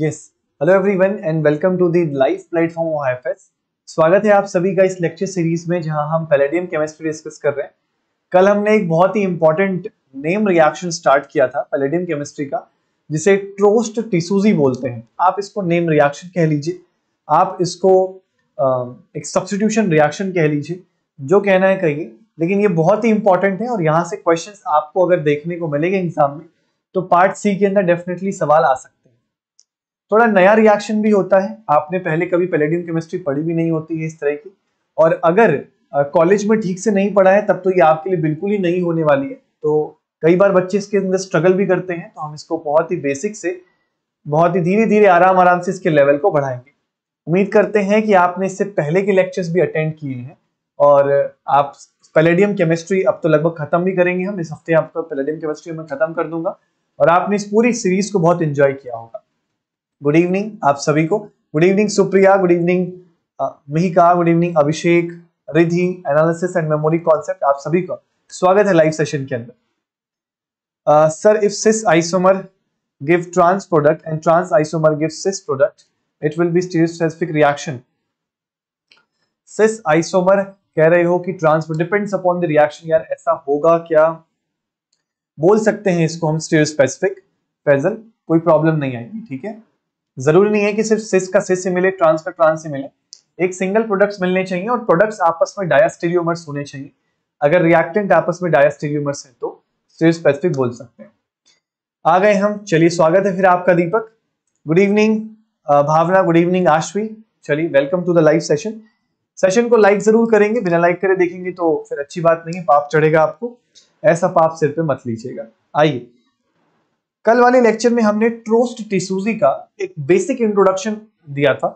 Yes hello everyone and welcome to the live platform OFS स्वागत है आप सभी का इस लेक्चर सीरीज में जहां हम पैलेडियम केमिस्ट्री डिस्कस कर रहे हैं कल हमने एक बहुत ही इंपॉर्टेंट नेम रिएक्शन स्टार्ट किया था पैलेडियम केमिस्ट्री का जिसे ट्रोस्ट टिसूजी बोलते हैं आप इसको नेम रिएक्शन कह लीजिए आप इसको एक सब्सटीट्यूशन रिएक्शन कह लीजिए जो कहना है कहिए लेकिन ये बहुत ही इंपॉर्टेंट है और यहाँ से क्वेश्चन आपको अगर देखने को मिलेंगे एग्जाम में तो पार्ट सी के अंदर डेफिनेटली सवाल आ सकते हैं थोड़ा नया रिएक्शन भी होता है आपने पहले कभी पेलेडियम केमिस्ट्री पढ़ी भी नहीं होती है इस तरह की और अगर कॉलेज में ठीक से नहीं पढ़ा है तब तो ये आपके लिए बिल्कुल ही नहीं होने वाली है तो कई बार बच्चे इसके अंदर स्ट्रगल भी करते हैं तो हम इसको बहुत ही बेसिक से बहुत ही धीरे धीरे आराम आराम से इसके लेवल को बढ़ाएंगे उम्मीद करते हैं कि आपने इससे पहले के लेक्चर्स भी अटेंड किए हैं और आप पेलेडियम केमिस्ट्री अब तो लगभग खत्म भी करेंगे हम इस हफ्ते आपका पेलेडियम केमिस्ट्री में खत्म कर दूंगा और आपने इस पूरी सीरीज को बहुत इंजॉय किया होगा गुड इवनिंग आप सभी को good evening Supriya good evening Mihika good evening Abhishek Riddhi analysis and memory concept आप सभी का स्वागत है लाइव सेशन के अंदर sir if cis isomer give trans product and trans isomer give cis product it will be stereospecific reaction cis isomer कह रहे हो कि trans depends upon the reaction यार ऐसा होगा क्या बोल सकते हैं इसको हम स्टीरियो स्पेसिफिक फैजल कोई प्रॉब्लम नहीं आएगी ठीक है जरूरी नहीं है कि सिर्फ सिस का सिस से मिले ट्रांस का ट्रांस से मिले एक सिंगल प्रोडक्ट्स मिलने चाहिए और प्रोडक्ट्स आपस में डायस्टेरियोमर्स होने चाहिए अगर रिएक्टेंट आपस में डायस्टेरियोमर्स हैं तो स्पेसिफिक तो बोल सकते हैं आ गए हम चलिए स्वागत है फिर आपका Deepak good evening Bhavna good evening Ashvi चलिए welcome to the live session session को लाइक जरूर करेंगे बिना लाइक करे देखेंगे तो फिर अच्छी बात नहीं पाप चढ़ेगा आपको ऐसा पाप सिर पे मत लीजिएगा आइए कल वाले लेक्चर में हमने ट्रोस्ट टिसूजी का एक बेसिक इंट्रोडक्शन दिया था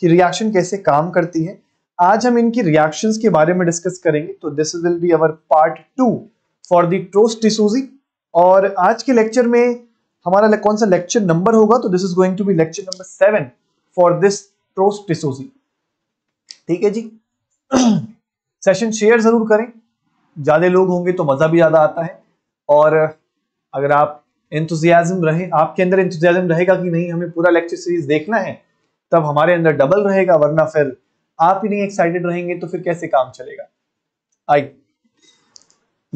कि रिएक्शन कैसे काम करती है आज हम इनकी रिएक्शंस के बारे में डिस्कस करेंगे तो this will be our part two for the Trost Tsuji और आज के लेक्चर में हमारा कौन सा लेक्चर नंबर होगा तो this is going to be lecture number seven for this Trost Tsuji ठीक है जी सेशन शेयर जरूर करें ज्यादा लोग होंगे तो मजा भी ज्यादा आता है और अगर आप इंतजियाज्म रहे आपके अंदर इंतजियाज्म रहेगा कि नहीं हमें पूरा लेक्चर सीरीज देखना है तब हमारे अंदर डबल रहेगा वरना फिर आप ही नहीं एक्साइटेड रहेंगे तो फिर कैसे काम चलेगा आई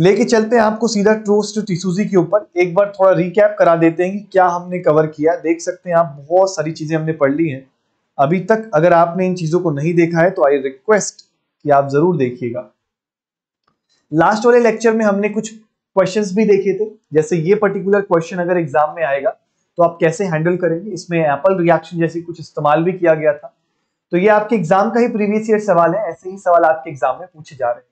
लेके चलते हैं आपको सीधा ट्रोस्ट टिशूजी के ऊपर एक बार थोड़ा रिकैप करा देते हैं कि क्या हमने कवर किया देख सकते हैं आप बहुत सारी चीजें हमने पढ़ ली हैं अभी तक अगर आपने इन चीजों को नहीं देखा है तो आई रिक्वेस्ट कि आप जरूर देखिएगा लास्ट वाले लेक्चर में हमने कुछ क्वेश्चन भी देखे थे जैसे ये पर्टिकुलर क्वेश्चन अगर एग्जाम में आएगा तो आप कैसे हैंडल करेंगे इसमें एप्पल रिएक्शन जैसे कुछ इस्तेमाल भी किया गया था तो ये आपके एग्जाम का ही प्रीवियस ईयर सवाल है ऐसे ही सवाल आपके एग्जाम में पूछे जा रहे हैं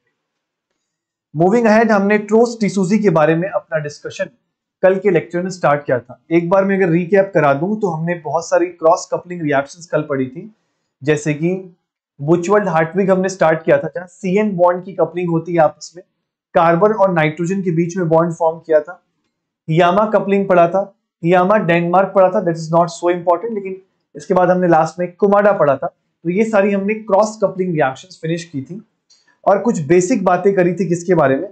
मूविंग अहेड हमने ट्रोस टिसूजी के बारे में अपना डिस्कशन कल के लेक्चर में स्टार्ट किया था एक बार मैं अगर रिकेप करा दूं तो हमने बहुत सारी क्रॉस कपलिंग रिएक्शन कल पढ़ी थी जैसे कि बुचवल्ड हार्टविक हमने स्टार्ट किया था जहां सी एन बॉन्ड की कपलिंग होती है आपस में कार्बन और नाइट्रोजन के बीच में बॉन्ड फॉर्म किया था यामा कपलिंग पढ़ा था यामा डेनमार्क पढ़ा था that is not so important लेकिन इसके बाद हमने लास्ट में कुमाडा पढ़ा था तो ये सारी हमने क्रॉस कपलिंग रिएक्शन फिनिश की थी और कुछ बेसिक बातें करी थी किसके बारे में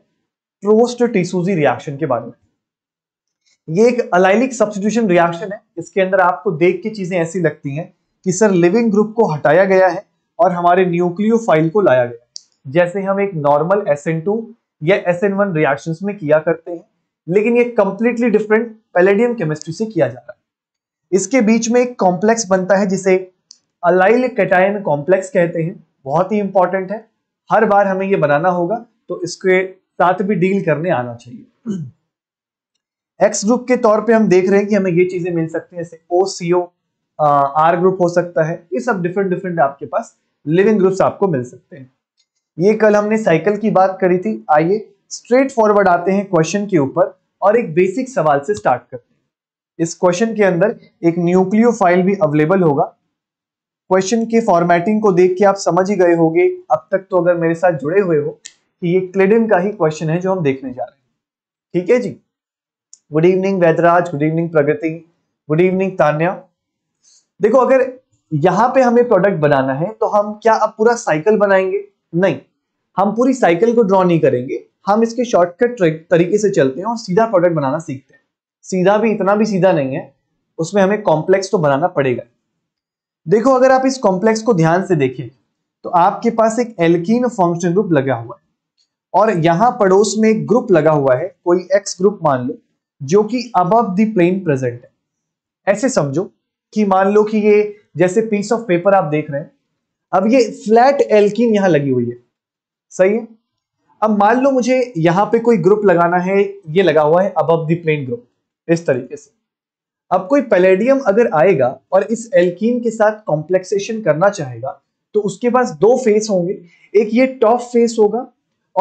ट्रोस्ट टिसूजी रिएक्शन के बारे में ये एक अलाइलिक सब्सिट्यूशन रिएक्शन है इसके अंदर आपको देख के चीजें ऐसी लगती हैं कि सर लिविंग ग्रुप को हटाया गया है और हमारे न्यूक्लियोफाइल को लाया गया जैसे हम एक नॉर्मल एसेंटू या एस एन वन रिएक्शन में किया करते हैं लेकिन ये कंप्लीटली डिफरेंट पैलेडियम केमिस्ट्री से किया जा रहा है इसके बीच में एक कॉम्प्लेक्स बनता है जिसे अलाइल कैटायन कॉम्प्लेक्स कहते हैं बहुत ही इंपॉर्टेंट है हर बार हमें ये बनाना होगा तो इसके साथ भी डील करने आना चाहिए एक्स ग्रुप के तौर पे हम देख रहे हैं कि हमें ये चीजें मिल सकती हैं जैसे ओ सी ओ आर ग्रुप हो सकता है ये सब डिफरेंट डिफरेंट आपके पास लिविंग ग्रुप्स आपको मिल सकते हैं ये कल हमने साइकिल की बात करी थी आइए स्ट्रेट फॉरवर्ड आते हैं क्वेश्चन के ऊपर और एक बेसिक सवाल से स्टार्ट करते हैं इस क्वेश्चन के अंदर एक न्यूक्लियो फाइल भी अवेलेबल होगा क्वेश्चन के फॉर्मेटिंग को देख के आप समझ ही गए होंगे अब तक तो अगर मेरे साथ जुड़े हुए हो कि ये क्लेडिन का ही क्वेश्चन है जो हम देखने जा रहे हैं ठीक है जी good evening Vaidraj good evening Pragati good evening Tanya देखो अगर यहाँ पे हमें प्रोडक्ट बनाना है तो हम क्या अब पूरा साइकिल बनाएंगे नहीं हम पूरी साइकिल को ड्रॉ नहीं करेंगे हम इसके शॉर्टकट तरीके से चलते हैं और सीधा प्रोडक्ट बनाना सीखते हैं सीधा भी इतना भी सीधा नहीं है उसमें हमें कॉम्प्लेक्स तो बनाना पड़ेगा देखो अगर आप इस कॉम्प्लेक्स को ध्यान से देखें तो आपके पास एक एल्किन फंक्शन ग्रुप लगा हुआ है और यहां पड़ोस में एक ग्रुप लगा हुआ है कोई एक्स ग्रुप मान लो जो कि अब द प्लेन प्रेजेंट है ऐसे समझो कि मान लो कि ये जैसे पीस ऑफ पेपर आप देख रहे हैं अब ये फ्लैट एल्कीन यहां लगी हुई है सही है अब मान लो मुझे यहां पे कोई ग्रुप लगाना है ये लगा हुआ है अब द ग्रुप इस तरीके से अब कोई पैलेडियम अगर आएगा और इस एल्कीन के साथ कॉम्प्लेक्सेशन करना चाहेगा तो उसके पास दो फेस होंगे एक ये टॉप फेस होगा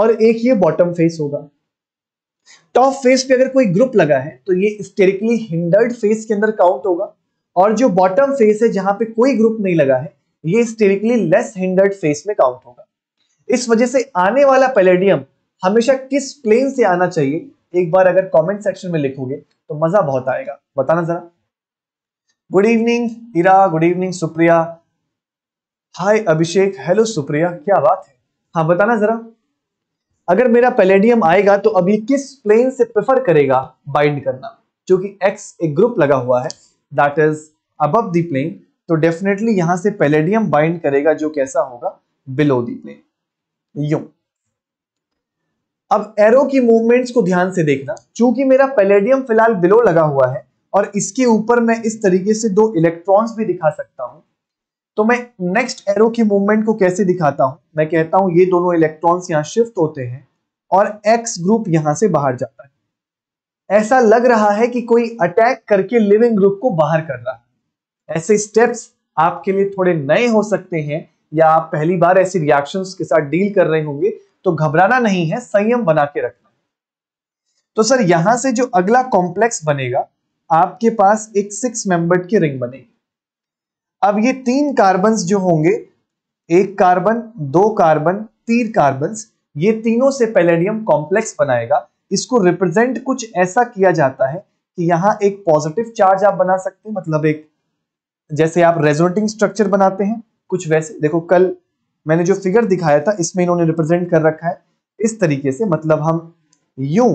और एक ये बॉटम फेस होगा टॉप फेस पे अगर कोई ग्रुप लगा है तो ये स्टेरिकली हिंडर्ड फेस के अंदर काउंट होगा और जो बॉटम फेस है जहां पे कोई ग्रुप नहीं लगा है ये स्टेरिकली लेस हिंडर्ड फेस में काउंट होगा इस वजह से आने वाला पैलेडियम हमेशा किस प्लेन से आना चाहिए एक बार अगर कमेंट सेक्शन में लिखोगे तो मजा बहुत आएगा बताना जरा good evening Ira good evening Supriya hi Abhishek hello Supriya क्या बात है हाँ बताना जरा अगर मेरा पैलेडियम आएगा तो अभी किस प्लेन से प्रेफर करेगा बाइंड करना क्योंकि एक्स एक ग्रुप लगा हुआ है दैट इज अब द्लेन तो डेफिनेटली यहां से पेलेडियम बाइंड करेगा जो कैसा होगा बिलो दी प्लेन यू अब एरो की मूवमेंट्स को ध्यान से देखना चूंकि मेरा पेलेडियम फिलहाल बिलो लगा हुआ है और इसके ऊपर मैं इस तरीके से दो इलेक्ट्रॉन्स भी दिखा सकता हूं तो मैं नेक्स्ट एरो की मूवमेंट को कैसे दिखाता हूं मैं कहता हूं ये दोनों इलेक्ट्रॉन्स यहां शिफ्ट होते हैं और एक्स ग्रुप यहां से बाहर जाता है ऐसा लग रहा है कि कोई अटैक करके लिविंग ग्रुप को बाहर कर रहा है ऐसे स्टेप्स आपके लिए थोड़े नए हो सकते हैं या आप पहली बार ऐसी रिएक्शंस के साथ डील कर रहे होंगे तो घबराना नहीं है संयम बना के रखना तो सर यहां से जो अगला कॉम्प्लेक्स बनेगा आपके पास एक सिक्स मेंबर्ड की रिंग बनेगी अब ये तीन कार्बन जो होंगे एक कार्बन दो कार्बन तीन कार्बन ये तीनों से पेलेडियम कॉम्प्लेक्स बनाएगा इसको रिप्रेजेंट कुछ ऐसा किया जाता है कि यहाँ एक पॉजिटिव चार्ज आप बना सकते हैं मतलब एक जैसे आप रेजोनेटिंग स्ट्रक्चर बनाते हैं कुछ वैसे देखो कल मैंने जो फिगर दिखाया था इसमें इन्होंने रिप्रेजेंट कर रखा है इस तरीके से मतलब हम यू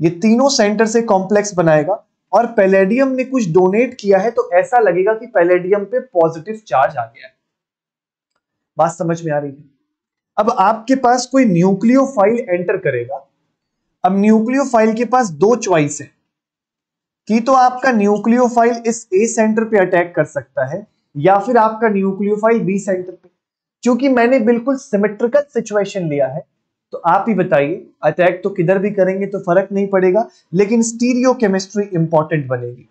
ये तीनों सेंटर से कॉम्प्लेक्स बनाएगा और पैलेडियम ने कुछ डोनेट किया है तो ऐसा लगेगा कि पैलेडियम पे पॉजिटिव चार्ज आ गया है बात समझ में आ रही है अब आपके पास कोई न्यूक्लियोफाइल एंटर करेगा अब न्यूक्लियोफाइल के पास दो च्वाइस है कि तो आपका न्यूक्लियोफाइल इस ए सेंटर पे अटैक कर सकता है या फिर आपका न्यूक्लियोफाइल बी सेंटर पे क्योंकि मैंने बिल्कुल सिमेट्रिकल सिचुएशन लिया है तो आप ही बताइए अटैक तो किधर भी करेंगे तो फर्क नहीं पड़ेगा लेकिन स्टीरियो केमिस्ट्री इंपॉर्टेंट बनेगी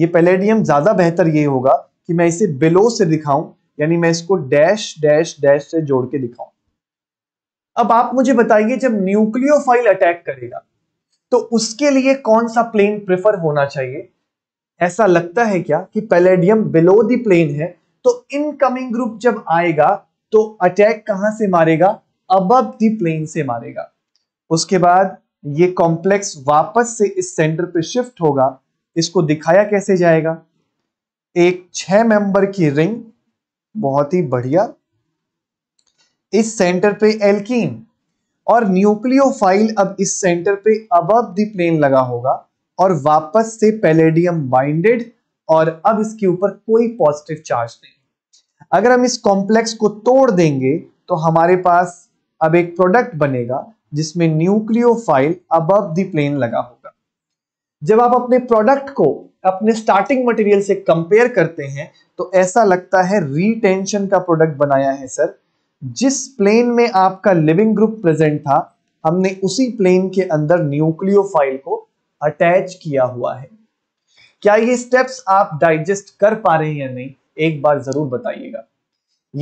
ये पेलेडियम ज्यादा बेहतर ये होगा कि मैं इसे बिलो से दिखाऊं यानी मैं इसको डैश डैश डैश से जोड़ के दिखाऊं अब आप मुझे बताइए जब न्यूक्लियोफाइल अटैक करेगा तो उसके लिए कौन सा प्लेन प्रेफर होना चाहिए ऐसा लगता है क्या कि पैलेडियम बिलो द प्लेन है तो इनकमिंग ग्रुप जब आएगा तो अटैक कहां से मारेगा अब दी प्लेन से मारेगा उसके बाद ये कॉम्प्लेक्स वापस से इस सेंटर पे शिफ्ट होगा इसको दिखाया कैसे जाएगा एक छह मेंबर की रिंग बहुत ही बढ़िया इस सेंटर पे एल्कीन और न्यूक्लियोफाइल अब इस सेंटर पे अब प्लेन लगा होगा और वापस से पेलेडियम बाइंडेड और अब इसके ऊपर कोई पॉजिटिव चार्ज नहीं अगर हम इस कॉम्प्लेक्स को तोड़ देंगे तो हमारे पास अब एक प्रोडक्ट बनेगा जिसमें न्यूक्लियोफाइल अब द प्लेन लगा होगा जब आप अपने प्रोडक्ट को अपने स्टार्टिंग मटेरियल से कंपेयर करते हैं तो ऐसा लगता है रीटेंशन का प्रोडक्ट बनाया है सर जिस प्लेन में आपका लिविंग ग्रुप प्रेजेंट था हमने उसी प्लेन के अंदर न्यूक्लियोफाइल को अटैच किया हुआ है क्या ये स्टेप्स आप डाइजेस्ट कर पा रहे हैं या नहीं एक बार जरूर बताइएगा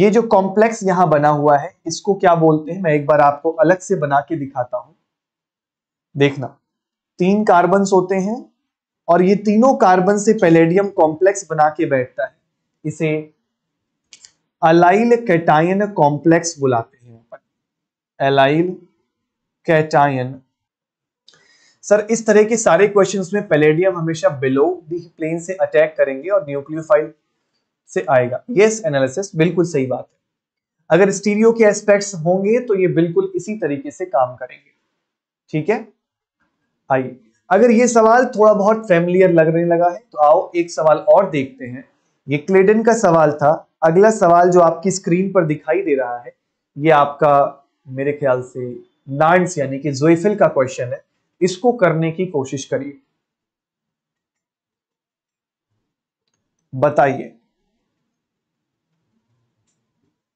ये जो कॉम्प्लेक्स यहां बना हुआ है इसको क्या बोलते हैं मैं एक बार आपको अलग से बना के दिखाता हूं देखना तीन कार्बन होते हैं और ये तीनों कार्बन से पेलेडियम कॉम्प्लेक्स बना के बैठता है इसे अलाइल कैटायन कॉम्प्लेक्स बुलाते हैं अपन अलाइल कैटायन सर इस तरह के सारे क्वेश्चंस में पेलेडियम हमेशा बिलो दी प्लेन से अटैक करेंगे और न्यूक्लियोफाइल से आएगा यस yes, एनालिसिस बिल्कुल सही बात है अगर स्टीरियो के एस्पेक्ट्स होंगे तो ये बिल्कुल इसी तरीके से काम करेंगे ठीक है आइए अगर ये सवाल थोड़ा बहुत फैमिलियर लगने लगा है तो आओ एक सवाल और देखते हैं ये क्लेडन का सवाल था अगला सवाल जो आपकी स्क्रीन पर दिखाई दे रहा है ये आपका मेरे ख्याल से नांड्स यानी कि जोइफिल का क्वेश्चन है इसको करने की कोशिश करिए बताइए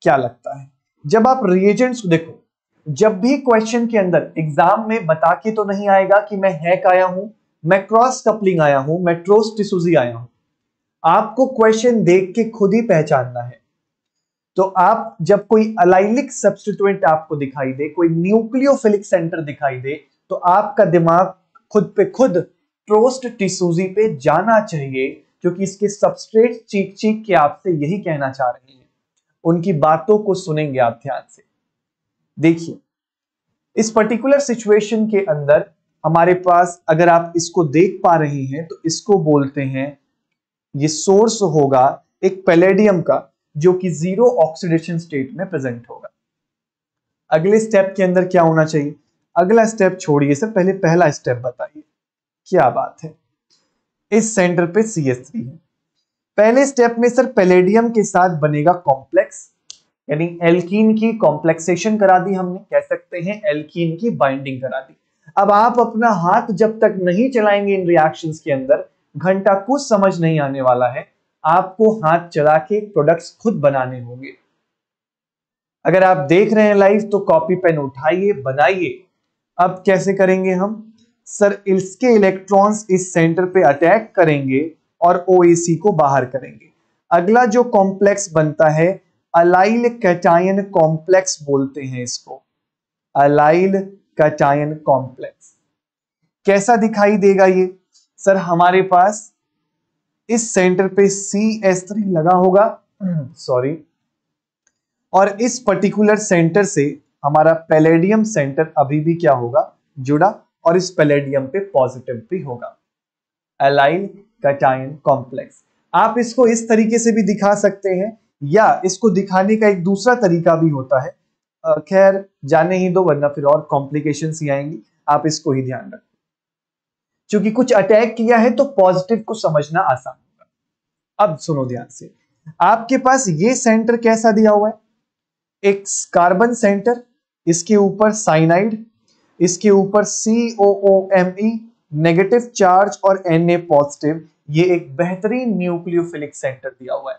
क्या लगता है जब आप रिएजेंट्स देखो जब भी क्वेश्चन के अंदर एग्जाम में बता के तो नहीं आएगा कि मैं हैक आया हूं मैं क्रॉस कपलिंग आया हूं मैं ट्रोस्टिस आया हूं आपको क्वेश्चन देख के खुद ही पहचानना है तो आप जब कोई अलाइलिक सब्सटीट्यूएंट आपको दिखाई दे कोई न्यूक्लियोफिलिक सेंटर दिखाई दे तो आपका दिमाग खुद पे खुद ट्रोस्ट टिशूजी पे जाना चाहिए क्योंकि इसके सबस्ट्रेट चीख चीख के आपसे यही कहना चाह रहे हैं उनकी बातों को सुनेंगे आप ध्यान से देखिए इस पर्टिकुलर सिचुएशन के अंदर हमारे पास अगर आप इसको देख पा रहे हैं तो इसको बोलते हैं ये सोर्स होगा एक पेलेडियम का जो कि जीरो ऑक्सीडेशन स्टेट में प्रेजेंट होगा अगले स्टेप के अंदर क्या होना चाहिए अगला स्टेप छोड़िए सर पहले पहला स्टेप बताइए क्या बात है इस सेंटर पे सी एस थ्री है पहले स्टेप में सर पेलेडियम के साथ बनेगा कॉम्प्लेक्स यानी एल्कीन की कॉम्प्लेक्सेशन करा दी हमने कह सकते हैं एल्कीन की बाइंडिंग करा दी अब आप अपना हाथ जब तक नहीं चलाएंगे इन रिएक्शंस के अंदर घंटा कुछ समझ नहीं आने वाला है आपको हाथ चला के प्रोडक्ट्स खुद बनाने होंगे अगर आप देख रहे हैं लाइव तो कॉपी पेन उठाइए बनाइए अब कैसे करेंगे हम सर इसके इलेक्ट्रॉन्स इस सेंटर पे अटैक करेंगे और ओ को बाहर करेंगे अगला जो कॉम्प्लेक्स बनता है अलाइल कैटायन कॉम्प्लेक्स बोलते हैं इसको अलाइल कैटायन कॉम्प्लेक्स कैसा दिखाई देगा ये सर हमारे पास इस सेंटर पे सी एस थ्री लगा होगा सॉरी हम्म। और इस पर्टिकुलर सेंटर से हमारा पेलेडियम सेंटर अभी भी क्या होगा जुड़ा और इस पेलेडियम पे पॉजिटिव भी होगा अलाइल कटायन कॉम्प्लेक्स आप इसको इस तरीके से भी दिखा सकते हैं या इसको दिखाने का एक दूसरा तरीका भी होता है खैर जाने ही दो वरना फिर और कॉम्प्लिकेशन ही आएंगी आप इसको ही ध्यान रखें क्योंकि कुछ अटैक किया है तो पॉजिटिव को समझना आसान होगा अब सुनो ध्यान से आपके पास ये सेंटर कैसा दिया हुआ है एक कार्बन सेंटर इसके ऊपर साइनाइड इसके ऊपर C O O M E negative charge और एन ए पॉजिटिव ये एक बेहतरीन न्यूक्लियोफिलिक सेंटर दिया हुआ है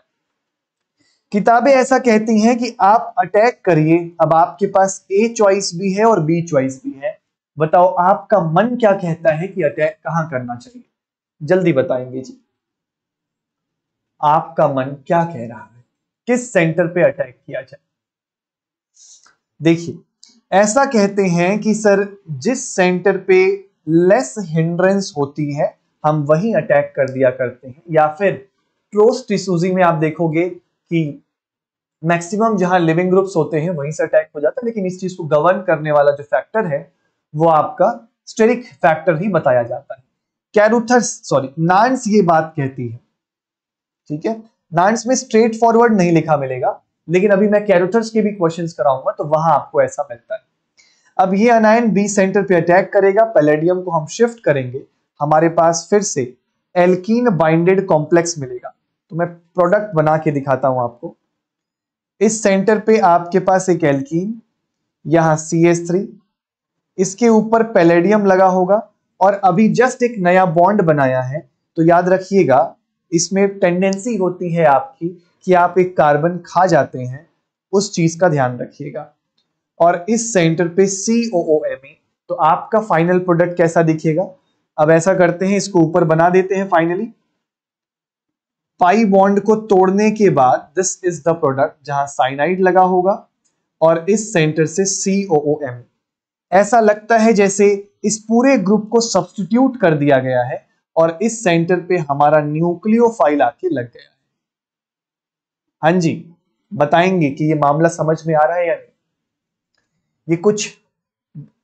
किताबें ऐसा कहती हैं कि आप अटैक करिए अब आपके पास ए चॉइस भी है और बी चॉइस भी है बताओ आपका मन क्या कहता है कि अटैक कहां करना चाहिए जल्दी बताएंगे जी आपका मन क्या कह रहा है किस सेंटर पे अटैक किया जाए देखिए ऐसा कहते हैं कि सर जिस सेंटर पे लेस हिंड्रेंस होती है हम वही अटैक कर दिया करते हैं या फिर ट्रोस टिशूजी में आप देखोगे कि मैक्सिमम जहां लिविंग ग्रुप्स होते हैं वहीं से अटैक हो जाता है लेकिन इस चीज को गवर्न करने वाला जो फैक्टर है वो आपका स्टेरिक फैक्टर ही बताया जाता है कैरूथर्स सॉरी नाइन्स ये बात कहती है ठीक है नाइन्स में स्ट्रेट फॉरवर्ड नहीं लिखा मिलेगा लेकिन अभी मैं कैरूथर्स के भी क्वेश्चन कराऊंगा तो वहां आपको ऐसा मिलता है अब ये अनायन बी सेंटर पे अटैक करेगा पैलेडियम को हम शिफ्ट करेंगे हमारे पास फिर से एल्कीन बाइंडेड कॉम्प्लेक्स मिलेगा तो मैं प्रोडक्ट बना के दिखाता हूं आपको इस सेंटर पे आपके पास एक एल्कीन यहां सी एस थ्री इसके ऊपर पैलेडियम लगा होगा और अभी जस्ट एक नया बॉन्ड बनाया है तो याद रखिएगा इसमें टेंडेंसी होती है आपकी कि आप एक कार्बन खा जाते हैं उस चीज का ध्यान रखिएगा और इस सेंटर पे सी ओ ओ एम ए तो आपका फाइनल प्रोडक्ट कैसा दिखेगा अब ऐसा करते हैं इसको ऊपर बना देते हैं फाइनली पाई बॉन्ड को तोड़ने के बाद दिस इज द प्रोडक्ट जहां साइनाइड लगा होगा और इस सेंटर से सी ओ ओ एम ऐसा लगता है जैसे इस पूरे ग्रुप को सब्सटीट्यूट कर दिया गया है और इस सेंटर पे हमारा न्यूक्लियोफाइल आके लग गया है हाँ जी बताएंगे कि ये मामला समझ में आ रहा है या नहीं ये कुछ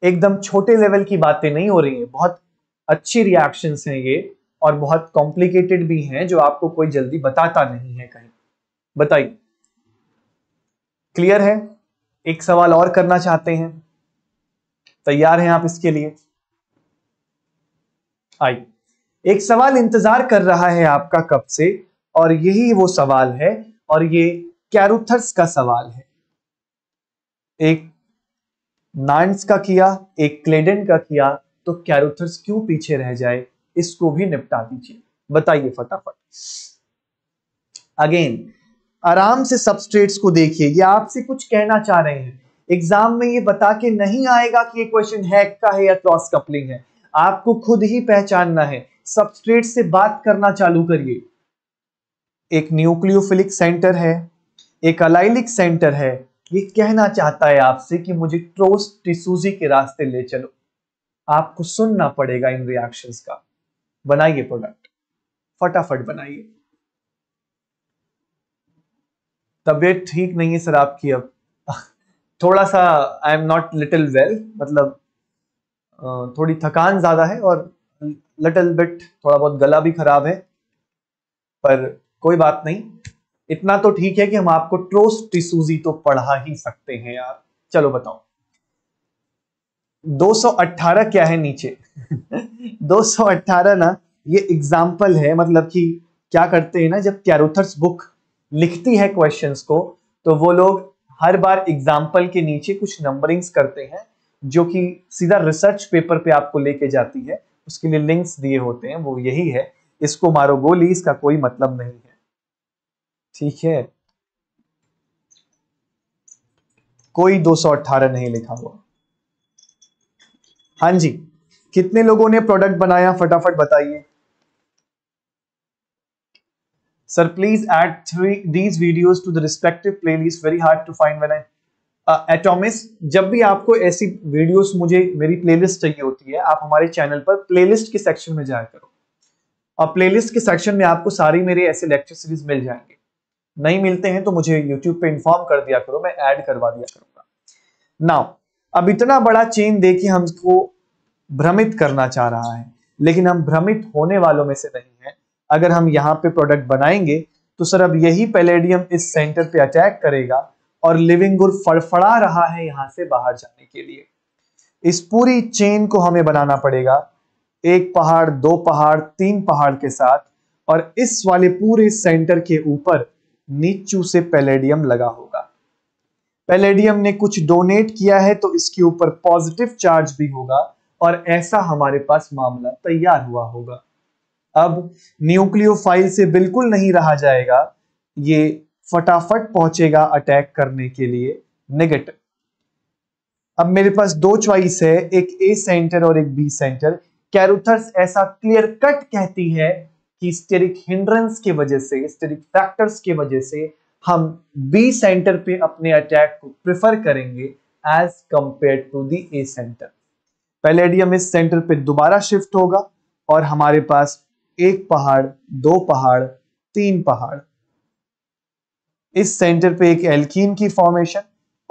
एकदम छोटे लेवल की बातें नहीं हो रही है बहुत अच्छी रिएक्शन हैं ये और बहुत कॉम्प्लिकेटेड भी हैं जो आपको कोई जल्दी बताता नहीं है कहीं बताइए क्लियर है एक सवाल और करना चाहते हैं तैयार हैं आप इसके लिए आइए एक सवाल इंतजार कर रहा है आपका कब से और यही वो सवाल है और ये कैरुथर्स का सवाल है एक नाइन्स का किया एक क्लेडन का किया तो कैरुथर्स क्यों पीछे रह जाए इसको भी निपटा दीजिए बताइए फटाफट अगेन आराम से सबस्ट्रेट्स को देखिए ये आपसे कुछ कहना चाह रहे हैं एग्जाम में ये बता के नहीं आएगा कि ये क्वेश्चन हैक का है या क्रॉस कपलिंग है आपको खुद ही पहचानना है सबस्ट्रेट से बात करना चालू करिए एक न्यूक्लियोफिलिक सेंटर है एक अलाइलिक सेंटर है ये कहना चाहता है आपसे कि मुझे ट्रोस टिसूजी के रास्ते ले चलो आपको सुनना पड़ेगा इन रिएक्शंस का बनाइए प्रोडक्ट फटाफट बनाइए तबीयत ठीक नहीं है सर आपकी अब थोड़ा सा I am not little well मतलब थोड़ी थकान ज़्यादा है और लिटिल बिट थोड़ा बहुत गला भी खराब है पर कोई बात नहीं इतना तो ठीक है कि हम आपको ट्रोस टिसूजी तो पढ़ा ही सकते हैं यार चलो बताओ 218 क्या है नीचे 218 ना ये एग्जाम्पल है मतलब कि क्या करते हैं ना जब कैरोथर्स बुक लिखती है क्वेश्चंस को तो वो लोग हर बार एग्जाम्पल के नीचे कुछ नंबरिंग्स करते हैं जो कि सीधा रिसर्च पेपर पे आपको लेके जाती है उसके लिए लिंक्स दिए होते हैं वो यही है इसको मारो गोली इसका कोई मतलब नहीं है ठीक है कोई 218 नहीं लिखा हुआ हाँ जी कितने लोगों ने प्रोडक्ट बनाया फटाफट बताइए Sir, please add three these videos to the respective playlist. Very hard to find when I एटॉमिस uh, जब भी आपको ऐसी वीडियोस मुझे मेरी प्लेलिस्ट चाहिए होती है आप हमारे चैनल पर प्लेलिस्ट के सेक्शन में जाया करो और प्लेलिस्ट के सेक्शन में आपको सारी मेरे ऐसे लेक्चर सीरीज मिल जाएंगे नहीं मिलते हैं तो मुझे यूट्यूब पे इन्फॉर्म कर दिया करो मैं ऐड करवा दिया करूंगा नाउ अब इतना बड़ा चेन देखिए हमको भ्रमित करना चाह रहा है लेकिन हम भ्रमित होने वालों में से नहीं अगर हम यहाँ पे प्रोडक्ट बनाएंगे तो सर अब यही पैलेडियम इस सेंटर पे अटैक करेगा और लिविंग गुर फड़फड़ा रहा है यहां से बाहर जाने के लिए इस पूरी चेन को हमें बनाना पड़ेगा एक पहाड़ दो पहाड़ तीन पहाड़ के साथ और इस वाले पूरे सेंटर के ऊपर नीचू से पैलेडियम लगा होगा पैलेडियम ने कुछ डोनेट किया है तो इसके ऊपर पॉजिटिव चार्ज भी होगा और ऐसा हमारे पास मामला तैयार हुआ होगा अब न्यूक्लियोफाइल से बिल्कुल नहीं रहा जाएगा ये फटाफट पहुंचेगा अटैक करने के लिए नेगेटिव अब मेरे पास दो चॉइस है एक ए सेंटर और एक बी सेंटर कैरुथर्स ऐसा क्लियर कट कहती है कि स्टेरिक हिंड्रेंस के वजह से स्टेरिक फैक्टर्स के वजह से हम बी सेंटर पे अपने अटैक को प्रेफर करेंगे as compare to the A center palladium इस सेंटर पे दोबारा शिफ्ट होगा और हमारे पास एक पहाड़ दो पहाड़ तीन पहाड़ इस सेंटर पे एक एल्कीन की फॉर्मेशन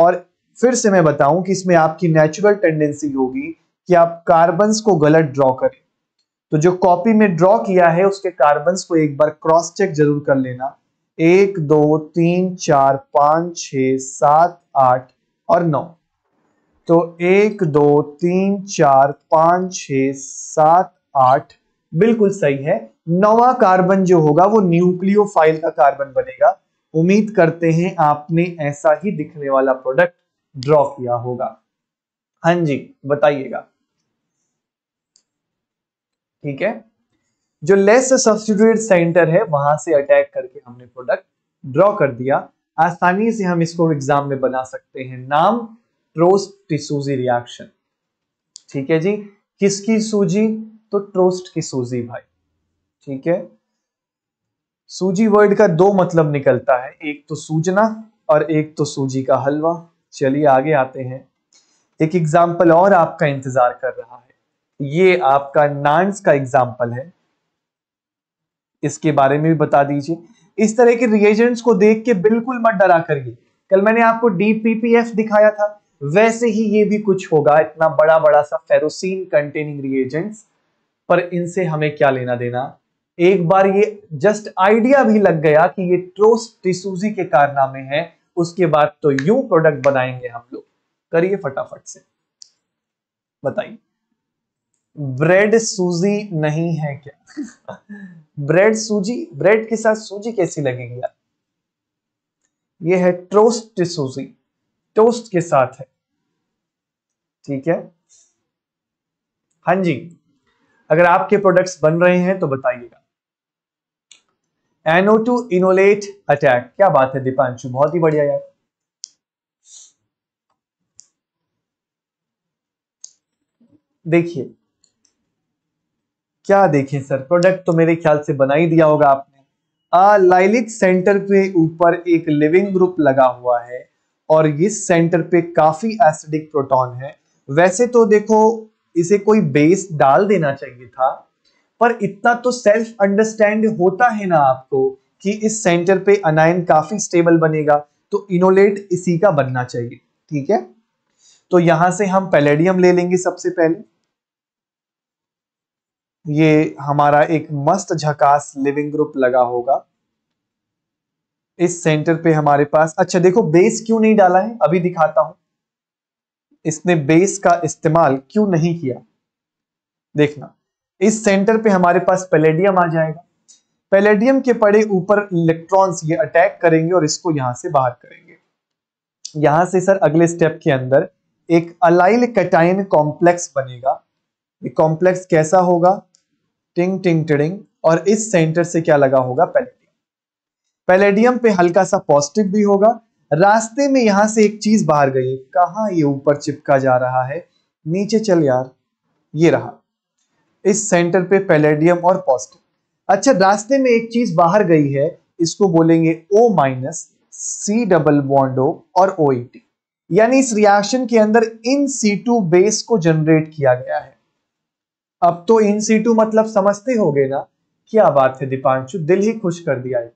और फिर से मैं बताऊं कि इसमें आपकी नेचुरल टेंडेंसी होगी कि आप कार्बन को गलत ड्रॉ करें तो जो कॉपी में ड्रॉ किया है उसके कार्बन को एक बार क्रॉस चेक जरूर कर लेना एक दो तीन चार पांच छ सात आठ और नौ तो एक दो तीन चार पांच छ सात आठ बिल्कुल सही है नवा कार्बन जो होगा वो न्यूक्लियोफाइल का कार्बन बनेगा उम्मीद करते हैं आपने ऐसा ही दिखने वाला प्रोडक्ट ड्रॉ किया होगा हाँ जी बताइएगा ठीक है जो लेस सब्सिट्यूट सेंटर है वहां से अटैक करके हमने प्रोडक्ट ड्रॉ कर दिया आसानी से हम इसको एग्जाम में बना सकते हैं नाम ट्रोस्ट रिएक्शन ठीक है जी किसकी सूजी तो ट्रोस्ट की सूजी भाई ठीक है सूजी वर्ड का दो मतलब निकलता है एक तो सूजना और एक तो सूजी का हलवा चलिए आगे आते हैं एक एग्जाम्पल और आपका इंतजार कर रहा है ये आपका नांस का एग्जाम्पल है इसके बारे में भी बता दीजिए इस तरह के रिएजेंट्स को देख के बिल्कुल मत डरा करिए कल मैंने आपको डीपीपीएफ दिखाया था वैसे ही ये भी कुछ होगा इतना बड़ा बड़ा सा फेरोसिन कंटेनिंग रिएजेंट्स पर इनसे हमें क्या लेना देना एक बार ये जस्ट आइडिया भी लग गया कि ये ट्रोस टिसूजी के कारनामे है उसके बाद तो यू प्रोडक्ट बनाएंगे हम लोग करिए फटाफट से बताइए ब्रेड सूजी नहीं है क्या ब्रेड सूजी ब्रेड के साथ सूजी कैसी लगेगी यार ये है टोस्ट सूजी टोस्ट के साथ है ठीक है हां जी अगर आपके प्रोडक्ट्स बन रहे हैं तो बताइएगा एनओ टू इनोलेट अटैक क्या बात है दीपांशु बहुत ही बढ़िया यार देखिए क्या देखें सर प्रोडक्ट तो मेरे ख्याल से बना ही दिया होगा आपने लाइलिक सेंटर के ऊपर एक लिविंग ग्रुप लगा हुआ है और इस सेंटर पे काफी एसिडिक प्रोटॉन है वैसे तो देखो इसे कोई बेस डाल देना चाहिए था पर इतना तो सेल्फ अंडरस्टैंड होता है ना आपको कि इस सेंटर पे अनायन काफी स्टेबल बनेगा तो इनोलेट इसी का बनना चाहिए ठीक है तो यहां से हम पैलेडियम ले लेंगे सबसे पहले ये हमारा एक मस्त झकास लिविंग ग्रुप लगा होगा इस सेंटर पे हमारे पास अच्छा देखो बेस क्यों नहीं डाला है अभी दिखाता हूं इसने बेस का इस्तेमाल क्यों नहीं किया देखना इस सेंटर पे हमारे पास पेलेडियम आ जाएगा पेलेडियम के पड़े ऊपर इलेक्ट्रॉन्स ये अटैक करेंगे और इसको यहां से बाहर करेंगे यहां से सर अगले स्टेप के अंदर एक अलाइल कैटाइन कॉम्प्लेक्स बनेगा ये कॉम्प्लेक्स कैसा होगा टिंग टिंग टिंग और इस सेंटर से क्या लगा होगा पेलेडियम पेलेडियम पे हल्का सा पॉजिटिव भी होगा रास्ते में यहां से एक चीज बाहर गई कहाँ ये ऊपर चिपका जा रहा है नीचे चल यार ये रहा इस सेंटर पे पैलेडियम और पॉजिटिव अच्छा रास्ते में एक चीज बाहर गई है इसको बोलेंगे ओ माइनस सी डबल बॉन्डो और ओ टी e यानी इस रिएक्शन के अंदर इन सी टू बेस को जनरेट किया गया है अब तो इन सी टू मतलब समझते हो ना क्या बात है दीपांशु दिल ही खुश कर दिया है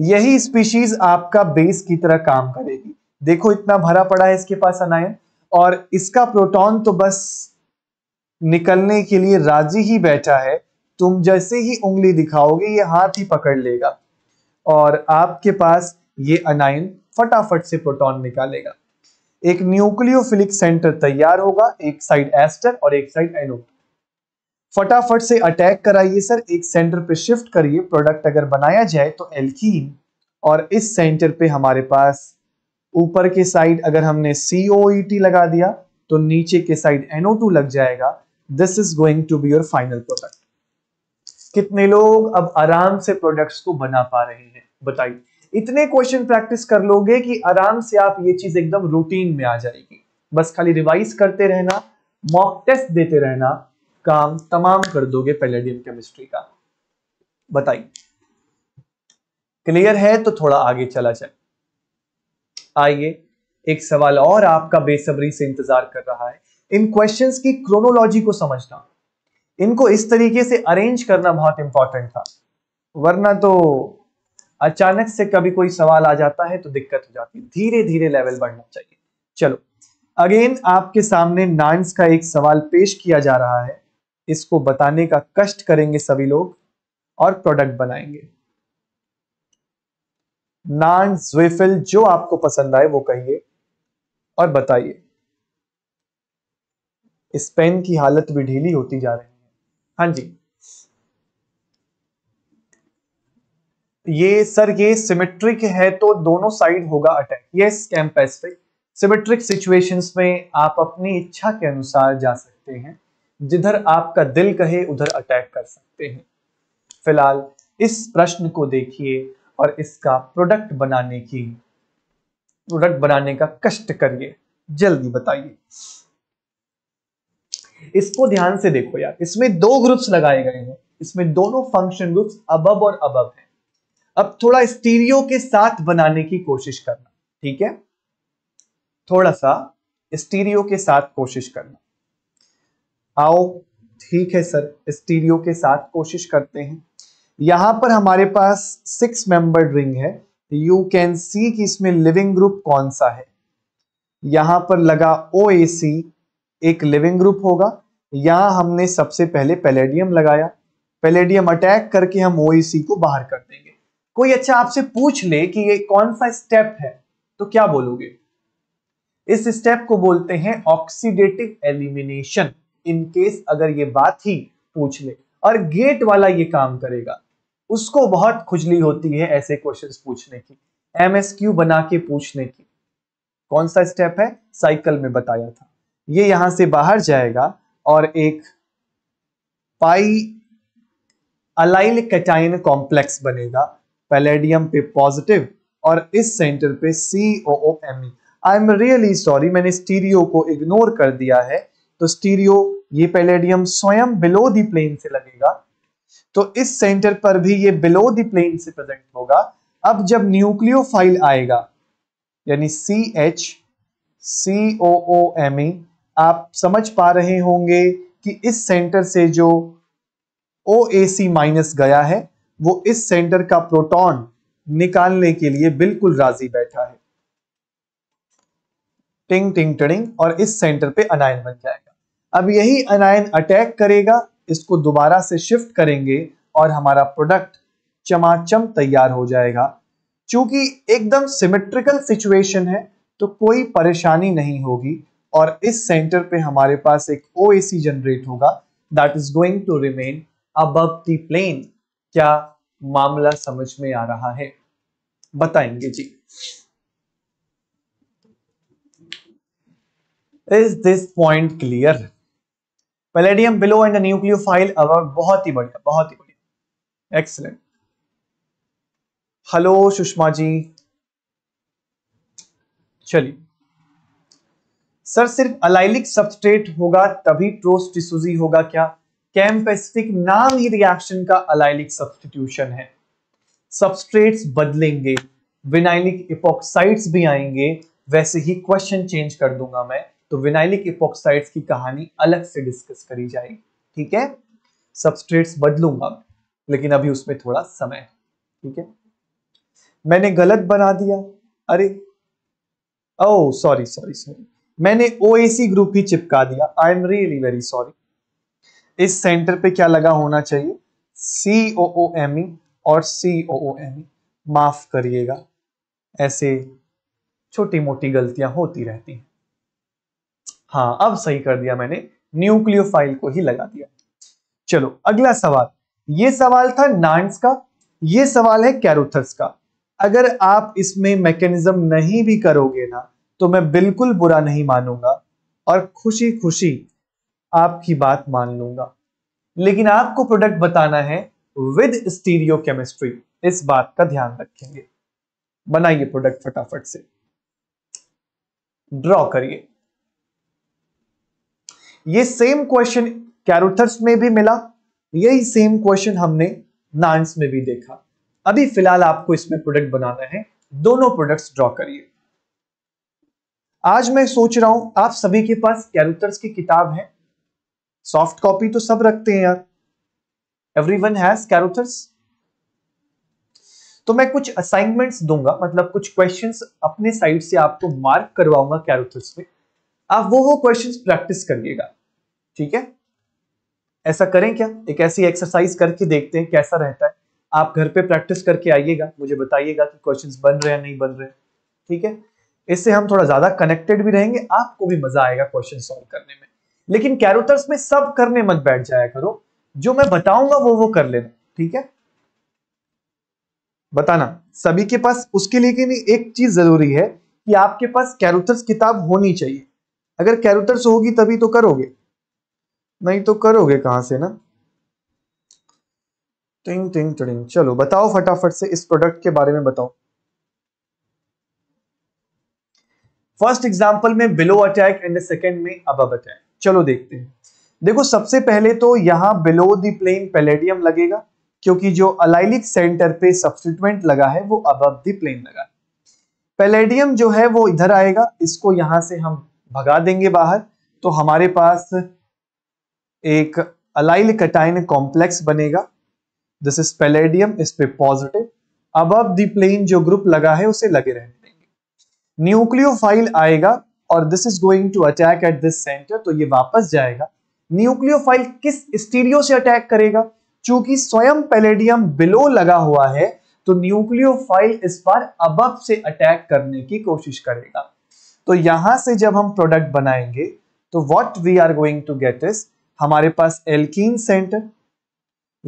यही स्पीशीज आपका बेस की तरह काम करेगी देखो इतना भरा पड़ा है इसके पास अनायन और इसका प्रोटॉन तो बस निकलने के लिए राजी ही बैठा है तुम जैसे ही उंगली दिखाओगे ये हाथ ही पकड़ लेगा और आपके पास ये अनायन फटाफट से प्रोटॉन निकालेगा एक न्यूक्लियोफिलिक सेंटर तैयार होगा एक साइड एस्टर और एक साइड एनोड फटाफट से अटैक कराइए सर एक सेंटर पे शिफ्ट करिए प्रोडक्ट अगर बनाया जाए तो एल्कीन और इस सेंटर पे हमारे पास ऊपर के साइड अगर हमने टी e लगा दिया तो नीचे के साइड NO2 लग जाएगा this is going to be your final product कितने लोग अब आराम से प्रोडक्ट्स को बना पा रहे हैं बताइए इतने क्वेश्चन प्रैक्टिस कर लोगे कि आराम से आप ये चीज एकदम रूटीन में आ जाएगी बस खाली रिवाइज करते रहना मॉक टेस्ट देते रहना काम तमाम कर दोगे पैलेडियम केमिस्ट्री का बताइए क्लियर है तो थोड़ा आगे चला जाए आइए एक सवाल और आपका बेसब्री से इंतजार कर रहा है इन क्वेश्चंस की क्रोनोलॉजी को समझना इनको इस तरीके से अरेंज करना बहुत इंपॉर्टेंट था वरना तो अचानक से कभी कोई सवाल आ जाता है तो दिक्कत हो जाती है धीरे धीरे लेवल बढ़ना चाहिए चलो अगेन आपके सामने नाइन्स का एक सवाल पेश किया जा रहा है इसको बताने का कष्ट करेंगे सभी लोग और प्रोडक्ट बनाएंगे नान ज्वेफिल जो आपको पसंद आए वो कहिए और बताइए इस पेन की हालत भी ढीली होती जा रही है हाँ जी ये सर ये सिमेट्रिक है तो दोनों साइड होगा अटैक यस कैम्पेसिफिक सिमेट्रिक सिचुएशंस में आप अपनी इच्छा के अनुसार जा सकते हैं जिधर आपका दिल कहे उधर अटैक कर सकते हैं फिलहाल इस प्रश्न को देखिए और इसका प्रोडक्ट बनाने की प्रोडक्ट बनाने का कष्ट करिए जल्दी बताइए इसको ध्यान से देखो यार इसमें दो ग्रुप्स लगाए गए हैं इसमें दोनों फंक्शन ग्रुप्स अबब और अबब हैं अब थोड़ा स्टीरियो के साथ बनाने की कोशिश करना ठीक है थोड़ा सा स्टीरियो के साथ कोशिश करना आओ ठीक है सर स्टीरियो के साथ कोशिश करते हैं यहाँ पर हमारे पास सिक्स मेंबर रिंग है यू कैन सी कि इसमें लिविंग ग्रुप कौन सा है यहां पर लगा ओ एक लिविंग ग्रुप होगा यहां हमने सबसे पहले पैलेडियम लगाया पेलेडियम अटैक करके हम ओ को बाहर कर देंगे कोई अच्छा आपसे पूछ ले कि ये कौन सा स्टेप है तो क्या बोलोगे इस स्टेप को बोलते हैं ऑक्सीडेटिव एलिमिनेशन इनकेस अगर ये बात ही पूछ ले और गेट वाला ये काम करेगा उसको बहुत खुजली होती है ऐसे क्वेश्चंस पूछने की एमएसक्यू बना के पूछने की कौन सा स्टेप है साइकिल में बताया था ये यहां से बाहर जाएगा और एक पाई अलाइल कैटाइन कॉम्प्लेक्स बनेगा पैलेडियम पे पॉजिटिव और इस सेंटर पे CO M I am really sorry मैंने स्टीरियो को इग्नोर कर दिया है तो स्टीरियो ये पैलेडियम स्वयं बिलो दी प्लेन से लगेगा तो इस सेंटर पर भी ये बिलो दी प्लेन से प्रेजेंट होगा अब जब न्यूक्लियोफाइल आएगा यानी C H C O O M ई आप समझ पा रहे होंगे कि इस सेंटर से जो ओ ए सी माइनस गया है वो इस सेंटर का प्रोटॉन निकालने के लिए बिल्कुल राजी बैठा है टिंग टिंग टिंग और इस सेंटर पे अनायन बन जाएगा अब यही अनायन अटैक करेगा इसको दोबारा से शिफ्ट करेंगे और हमारा प्रोडक्ट चमाचम तैयार हो जाएगा चूंकि एकदम सिमेट्रिकल सिचुएशन है तो कोई परेशानी नहीं होगी और इस सेंटर पे हमारे पास एक ओ जनरेट होगा that is going to remain above plane क्या मामला समझ में आ रहा है बताएंगे जी is this point clear palladium below and nucleophile above बहुत ही बढ़िया बहुत ही बढ़िया एक्सलेंट हेलो सुषमा जी चलिए सर सिर्फ अलाइलिक सबस्ट्रेट होगा तभी ट्रोस डिसूजी होगा क्या कैम्पेसिफिक नाम ही रिएक्शन का अलाइलिक सब्सटीट्यूशन है सबस्ट्रेट्स बदलेंगे विनाइलिक इपोक्साइड्स भी आएंगे वैसे ही क्वेश्चन चेंज कर दूंगा मैं तो विनाइलिक इपोक्साइड्स की कहानी अलग से डिस्कस करी जाएगी ठीक है सबस्ट्रेट्स बदलूंगा लेकिन अभी उसमें थोड़ा समय है ठीक है मैंने गलत बना दिया अरे ओ सॉरी सॉरी सॉरी मैंने ओ ग्रुप ही चिपका दिया I am really very sorry इस सेंटर पे क्या लगा होना चाहिए सी ओ ओ एम ई और सी ओ ओ एम ई माफ करिएगा ऐसे छोटी मोटी गलतियां होती रहती हैं हाँ अब सही कर दिया मैंने न्यूक्लियोफाइल को ही लगा दिया चलो अगला सवाल ये सवाल था नान्स का ये सवाल है कैरोथर्स का अगर आप इसमें मैकेनिज्म नहीं भी करोगे ना तो मैं बिल्कुल बुरा नहीं मानूंगा और खुशी खुशी आपकी बात मान लूंगा लेकिन आपको प्रोडक्ट बताना है विद स्टीरियो केमिस्ट्री इस बात का ध्यान रखेंगे बनाइए प्रोडक्ट फटाफट से ड्रॉ करिए ये सेम क्वेश्चन कैरोथर्स में भी मिला यही सेम क्वेश्चन हमने नान्स में भी देखा अभी फिलहाल आपको इसमें प्रोडक्ट बनाना है दोनों प्रोडक्ट्स ड्रॉ करिए आज मैं सोच रहा हूं आप सभी के पास कैरोथर्स की किताब है सॉफ्ट कॉपी तो सब रखते हैं यार एवरी वन हैज कैरोथर्स तो मैं कुछ असाइनमेंट्स दूंगा मतलब कुछ क्वेश्चंस अपने साइड से आपको मार्क करवाऊंगा कैरोथर्स में आप वो वो क्वेश्चंस प्रैक्टिस करिएगा ठीक है ऐसा करें क्या एक ऐसी एक्सरसाइज करके देखते हैं कैसा रहता है आप घर पे प्रैक्टिस करके आइएगा मुझे बताइएगा कि क्वेश्चंस बन रहे हैं नहीं बन रहे ठीक है इससे हम थोड़ा ज्यादा कनेक्टेड भी रहेंगे आपको भी मजा आएगा क्वेश्चन सॉल्व करने में लेकिन कैरोटर्स में सब करने मत बैठ जाया करो जो मैं बताऊंगा वो वो कर लेना ठीक है बताना सभी के पास उसके लिए एक चीज जरूरी है कि आपके पास कैरोटर्स किताब होनी चाहिए अगर कैरेक्टर से होगी तभी तो करोगे नहीं तो करोगे कहां से ना टिंग टिंग टिंग चलो बताओ फटाफट से इस प्रोडक्ट के बारे में बताओ फर्स्ट एग्जांपल में बिलो अटैक एंड सेकंड में अब अटैक चलो देखते हैं देखो सबसे पहले तो यहां बिलो द प्लेन पेलेडियम लगेगा क्योंकि जो अलाइलिक सेंटर पे सब्सिट्यूएंट लगा है वो अब द प्लेन लगा है पैलेडियम जो है वो इधर आएगा इसको यहां से हम भगा देंगे बाहर तो हमारे पास एक अलाइल कटाइन कॉम्प्लेक्स बनेगा दिस इज पेलेडियम इस पे पॉजिटिव अब दी प्लेन जो ग्रुप लगा है उसे लगे रहने देंगे न्यूक्लियोफाइल आएगा और this is going to attack at this center तो ये वापस जाएगा न्यूक्लियोफाइल किस स्टीरियो से अटैक करेगा चूंकि स्वयं पेलेडियम बिलो लगा हुआ है तो न्यूक्लियोफाइल इस बार अब से अटैक करने की कोशिश करेगा तो यहां से जब हम प्रोडक्ट बनाएंगे तो what we are going to get is हमारे पास एल्कीन सेंटर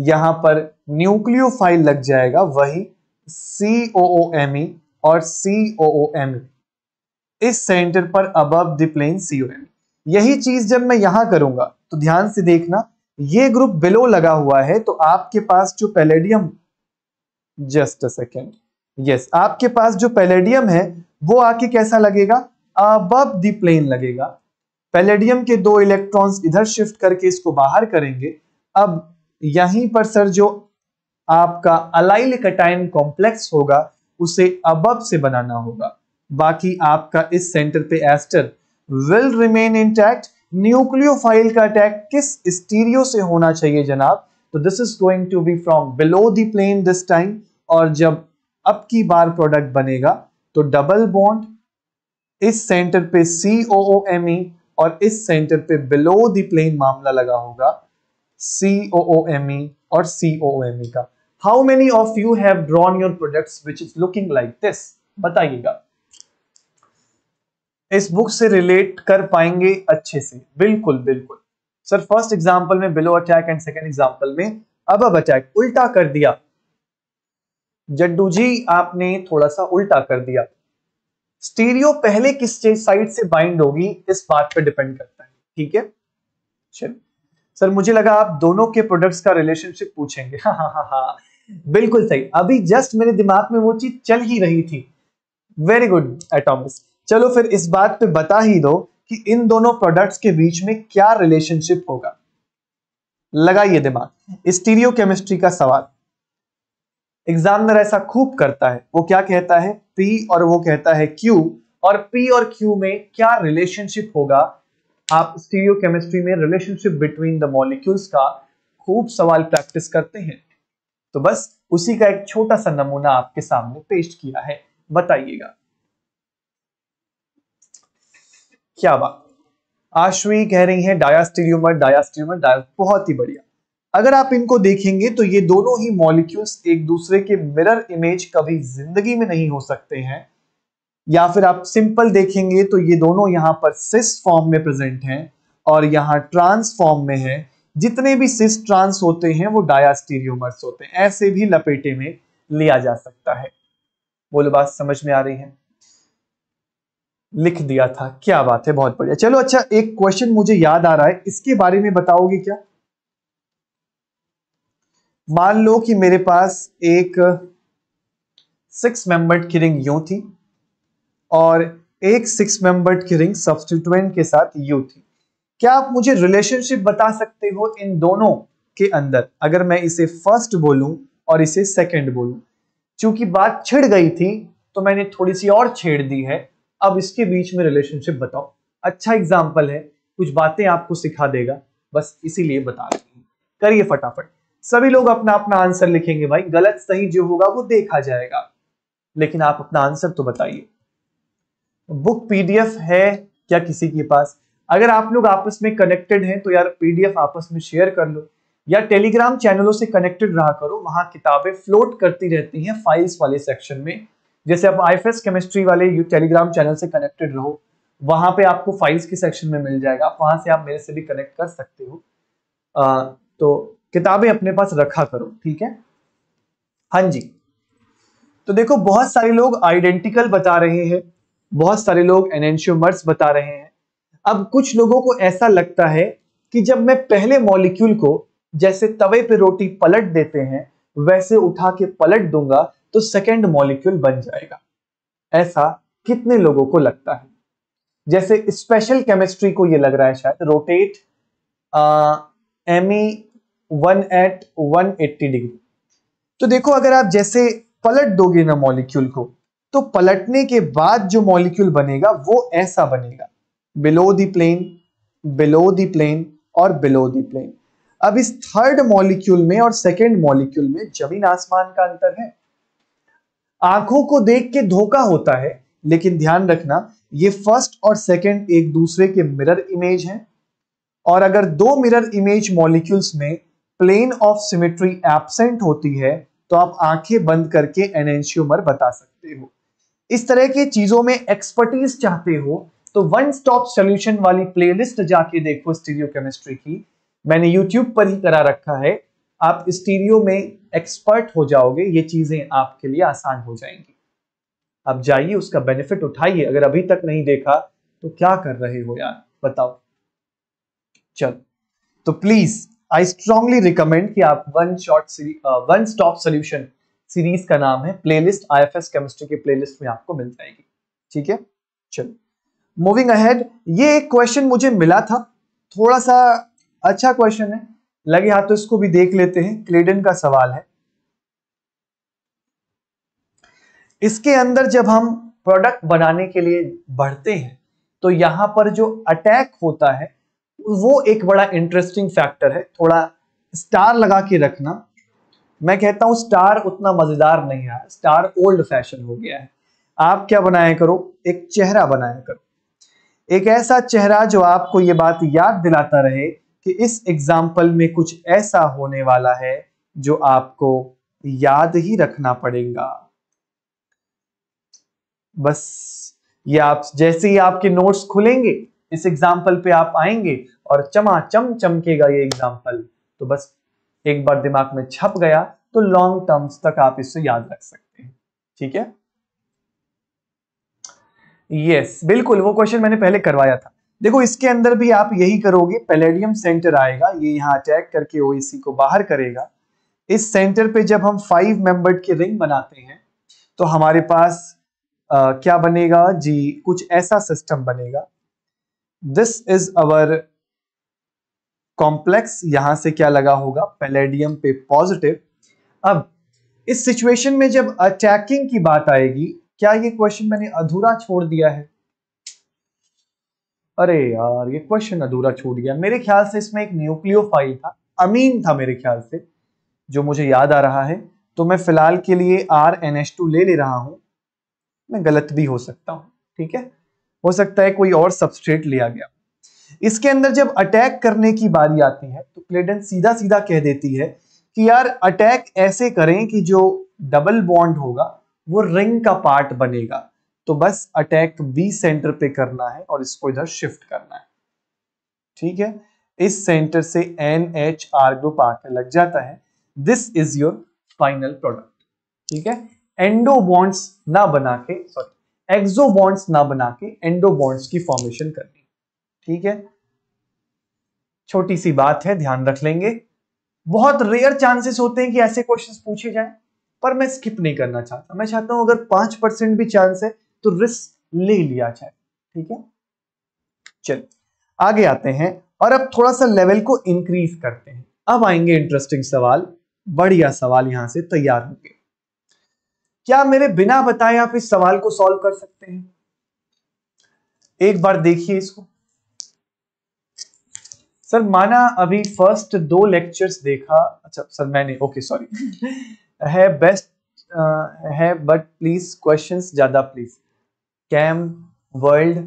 यहां पर न्यूक्लियोफाइल लग जाएगा वही सी ओ ओ एम ई और सी ओ ओ एम ई इस सेंटर पर अब द्लेन सी ओ एम यही चीज जब मैं यहां करूंगा तो ध्यान से देखना ये ग्रुप बिलो लगा हुआ है तो आपके पास जो palladium just a second yes आपके पास जो पैलेडियम है वो आके कैसा लगेगा अबव द प्लेन लगेगा पैलेडियम के दो इलेक्ट्रॉन्स इधर शिफ्ट करके इसको बाहर करेंगे अब यहीं पर सर जो आपका अलाइल कटाइन कॉम्प्लेक्स होगा उसे अबब से बनाना होगा बाकी आपका इस सेंटर पे ester will remain intact nucleophile का अटैक किस स्टीरियो से होना चाहिए जनाब तो this is going to be from below the plane this time और जब अब की बार प्रोडक्ट बनेगा तो डबल बॉन्ड इस सेंटर पे सी ओ ओ एम ई और इस सेंटर पे बिलो दी प्लेन मामला लगा होगा सी ओ ओ एम ई और सी ओ ओ एम ई का how many of you have drawn your projects which is looking like this बताइएगा इस बुक से रिलेट कर पाएंगे अच्छे से बिल्कुल बिल्कुल सर फर्स्ट एग्जाम्पल में below attack and second example में अब अब अटैक उल्टा कर दिया जड्डू जी आपने थोड़ा सा उल्टा कर दिया स्टीरियो पहले किस साइड से बाइंड होगी इस बात पर डिपेंड करता है ठीक है चलो सर मुझे लगा आप दोनों के प्रोडक्ट्स का रिलेशनशिप पूछेंगे हाँ हाँ हाँ हा बिल्कुल सही अभी जस्ट मेरे दिमाग में वो चीज चल ही रही थी वेरी गुड एटॉमिस चलो फिर इस बात पे बता ही दो कि इन दोनों प्रोडक्ट्स के बीच में क्या रिलेशनशिप होगा लगाइए दिमाग स्टीरियो केमिस्ट्री का सवाल एग्जामिनर ऐसा खूब करता है वो क्या कहता है पी और वो कहता है क्यू और पी और क्यू में क्या रिलेशनशिप होगा आप स्टीरियो केमिस्ट्री में रिलेशनशिप बिटवीन द मॉलिक्यूल्स का खूब सवाल प्रैक्टिस करते हैं तो बस उसी का एक छोटा सा नमूना आपके सामने पेश किया है बताइएगा क्या बात आश्वी कह रही है डायास्टीरियोमर डायास्टीरियोमर डाया बहुत ही बढ़िया अगर आप इनको देखेंगे तो ये दोनों ही मॉलिक्यूल्स एक दूसरे के मिरर इमेज कभी जिंदगी में नहीं हो सकते हैं या फिर आप सिंपल देखेंगे तो ये दोनों यहाँ पर सिस फॉर्म में प्रेजेंट हैं और यहां ट्रांस फॉर्म में है जितने भी सिस ट्रांस होते हैं वो डायास्टीरियोमर्स होते हैं ऐसे भी लपेटे में लिया जा सकता है बोलो बात समझ में आ रही है लिख दिया था क्या बात है बहुत बढ़िया चलो अच्छा एक क्वेश्चन मुझे याद आ रहा है इसके बारे में बताओगे क्या मान लो कि मेरे पास एक सिक्स मेंबर्ड की रिंग यू थी और एक सिक्स मेंबर्ड की रिंग सब्सटीट्यूएंट के साथ यू थी क्या आप मुझे रिलेशनशिप बता सकते हो इन दोनों के अंदर अगर मैं इसे फर्स्ट बोलूं और इसे सेकंड बोलूं चूंकि बात छिड़ गई थी तो मैंने थोड़ी सी और छेड़ दी है अब इसके बीच में रिलेशनशिप बताओ अच्छा एग्जाम्पल है कुछ बातें आपको सिखा देगा बस इसीलिए बता रही करिए फटाफट सभी लोग अपना अपना आंसर लिखेंगे भाई गलत सही जो होगा वो देखा जाएगा लेकिन आप अपना आंसर तो बताइए बुक पीडीएफ है क्या किसी के पास अगर आप लोग आपस में कनेक्टेड हैं तो यार पीडीएफ आपस में शेयर कर लो या टेलीग्राम चैनलों से कनेक्टेड रहा करो वहां किताबें फ्लोट करती रहती हैं फाइल्स वाले सेक्शन में जैसे आप आई केमिस्ट्री वाले टेलीग्राम चैनल से कनेक्टेड रहो वहां पे आपको फाइल्स के सेक्शन में मिल जाएगा वहां से आप मेरे से भी कनेक्ट कर सकते हो आ, तो किताबें अपने पास रखा करो ठीक है हाँ जी तो देखो बहुत सारे लोग आइडेंटिकल बता रहे हैं बहुत सारे लोग एनेंशियोमर्स बता रहे हैं अब कुछ लोगों को ऐसा लगता है कि जब मैं पहले मॉलिक्यूल को जैसे तवे पे रोटी पलट देते हैं वैसे उठा के पलट दूंगा तो सेकेंड मॉलिक्यूल बन जाएगा ऐसा कितने लोगों को लगता है जैसे स्पेशल केमिस्ट्री को ये लग रहा है शायद रोटेट एमी one eight one eighty degree तो देखो अगर आप जैसे पलट दोगे ना मॉलिक्यूल को तो पलटने के बाद जो मॉलिक्यूल बनेगा वो ऐसा बनेगा below the plane below the plane और बिलो दी प्लेन अब इस थर्ड मॉलिक्यूल में और सेकेंड मॉलिक्यूल में जमीन आसमान का अंतर है आंखों को देख के धोखा होता है लेकिन ध्यान रखना ये फर्स्ट और सेकेंड एक दूसरे के मिरर इमेज हैं और अगर दो मिरर इमेज मॉलिक्यूल्स में प्लेन ऑफ सिमेट्री एबसेंट होती है तो आप आंखें बंद करके एनेंशियोमर बता सकते हो इस तरह की चीजों में एक्सपर्टीज चाहते हो तो वन स्टॉप सोल्यूशन वाली प्लेलिस्ट जाके देखो स्टीरियो केमिस्ट्री की मैंने यूट्यूब पर ही करा रखा है आप स्टीरियो में एक्सपर्ट हो जाओगे ये चीजें आपके लिए आसान हो जाएंगी आप जाइए उसका बेनिफिट उठाइए अगर अभी तक नहीं देखा तो क्या कर रहे हो यार बताओ चलो तो प्लीज आई स्ट्रांगली रिकमेंड कि आप one short one stop solution series का नाम है प्लेलिस्ट आईएफएस केमिस्ट्री की प्लेलिस्ट में आपको मिल जाएगी ठीक है चलो मूविंग अहेड ये एक क्वेश्चन मुझे मिला था थोड़ा सा अच्छा क्वेश्चन है लगे हाथ तो इसको भी देख लेते हैं क्लेडन का सवाल है इसके अंदर जब हम प्रोडक्ट बनाने के लिए बढ़ते हैं तो यहां पर जो अटैक होता है वो एक बड़ा इंटरेस्टिंग फैक्टर है थोड़ा स्टार लगा के रखना मैं कहता हूं स्टार उतना मजेदार नहीं है स्टार ओल्ड फैशन हो गया है आप क्या बनाया करो एक चेहरा बनाया करो एक ऐसा चेहरा जो आपको ये बात याद दिलाता रहे कि इस एग्जाम्पल में कुछ ऐसा होने वाला है जो आपको याद ही रखना पड़ेगा बस ये आप जैसे ही आपके नोट्स खुलेंगे इस एग्जाम्पल पे आप आएंगे और चमा चम चमकेगा ये एग्जाम्पल तो बस एक बार दिमाग में छप गया तो लॉन्ग टर्म्स तक आप इसे याद रख सकते हैं ठीक है यस yes, बिल्कुल वो क्वेश्चन मैंने पहले करवाया था देखो इसके अंदर भी आप यही करोगे पेलेडियम सेंटर आएगा ये यहां अटैक करके ओएसी को बाहर करेगा इस सेंटर पे जब हम फाइव मेंबर्ड की रिंग बनाते हैं तो हमारे पास आ, क्या बनेगा जी कुछ ऐसा सिस्टम बनेगा दिस इज अवर कॉम्प्लेक्स यहां से क्या लगा होगा पैलेडियम पे पॉजिटिव अब इस सिचुएशन में जब अटैकिंग की बात आएगी क्या ये क्वेश्चन मैंने अधूरा छोड़ दिया है अरे यार ये क्वेश्चन अधूरा छोड़ दिया मेरे ख्याल से इसमें एक फाइल था अमीन था मेरे ख्याल से जो मुझे याद आ रहा है तो मैं फिलहाल के लिए आर एन एस टू ले ले रहा हूं मैं गलत भी हो सकता हूं ठीक है हो सकता है कोई और सबस्ट्रेट लिया गया इसके अंदर जब अटैक करने की बारी आती है तो क्लेडन सीधा सीधा कह देती है कि यार अटैक ऐसे करें कि जो डबल बॉन्ड होगा वो रिंग का पार्ट बनेगा तो बस अटैक वी सेंटर पे करना है और इसको इधर शिफ्ट करना है ठीक है इस सेंटर से एन एच आर ग्रुप आकर लग जाता है this is your final product ठीक है एंडो बॉन्ड्स ना बना के सॉरी एक्सो बॉन्ड्स ना बना के एंडो बॉन्ड्स की फॉर्मेशन करनी ठीक है छोटी सी बात है ध्यान रख लेंगे बहुत रेयर चांसेस होते हैं कि ऐसे क्वेश्चंस पूछे जाएं पर मैं स्किप नहीं करना चाहता मैं चाहता हूं अगर पांच परसेंट भी चांस है तो रिस्क ले लिया जाए ठीक है चल आगे आते हैं और अब थोड़ा सा लेवल को इंक्रीज करते हैं अब आएंगे इंटरेस्टिंग सवाल बढ़िया सवाल यहां से तैयार होंगे क्या मेरे बिना बताए आप इस सवाल को सॉल्व कर सकते हैं एक बार देखिए इसको सर माना अभी फर्स्ट दो लेक्चर्स देखा अच्छा सर मैंने ओके सॉरी है बेस्ट है बट प्लीज क्वेश्चंस ज्यादा प्लीज कैम वर्ल्ड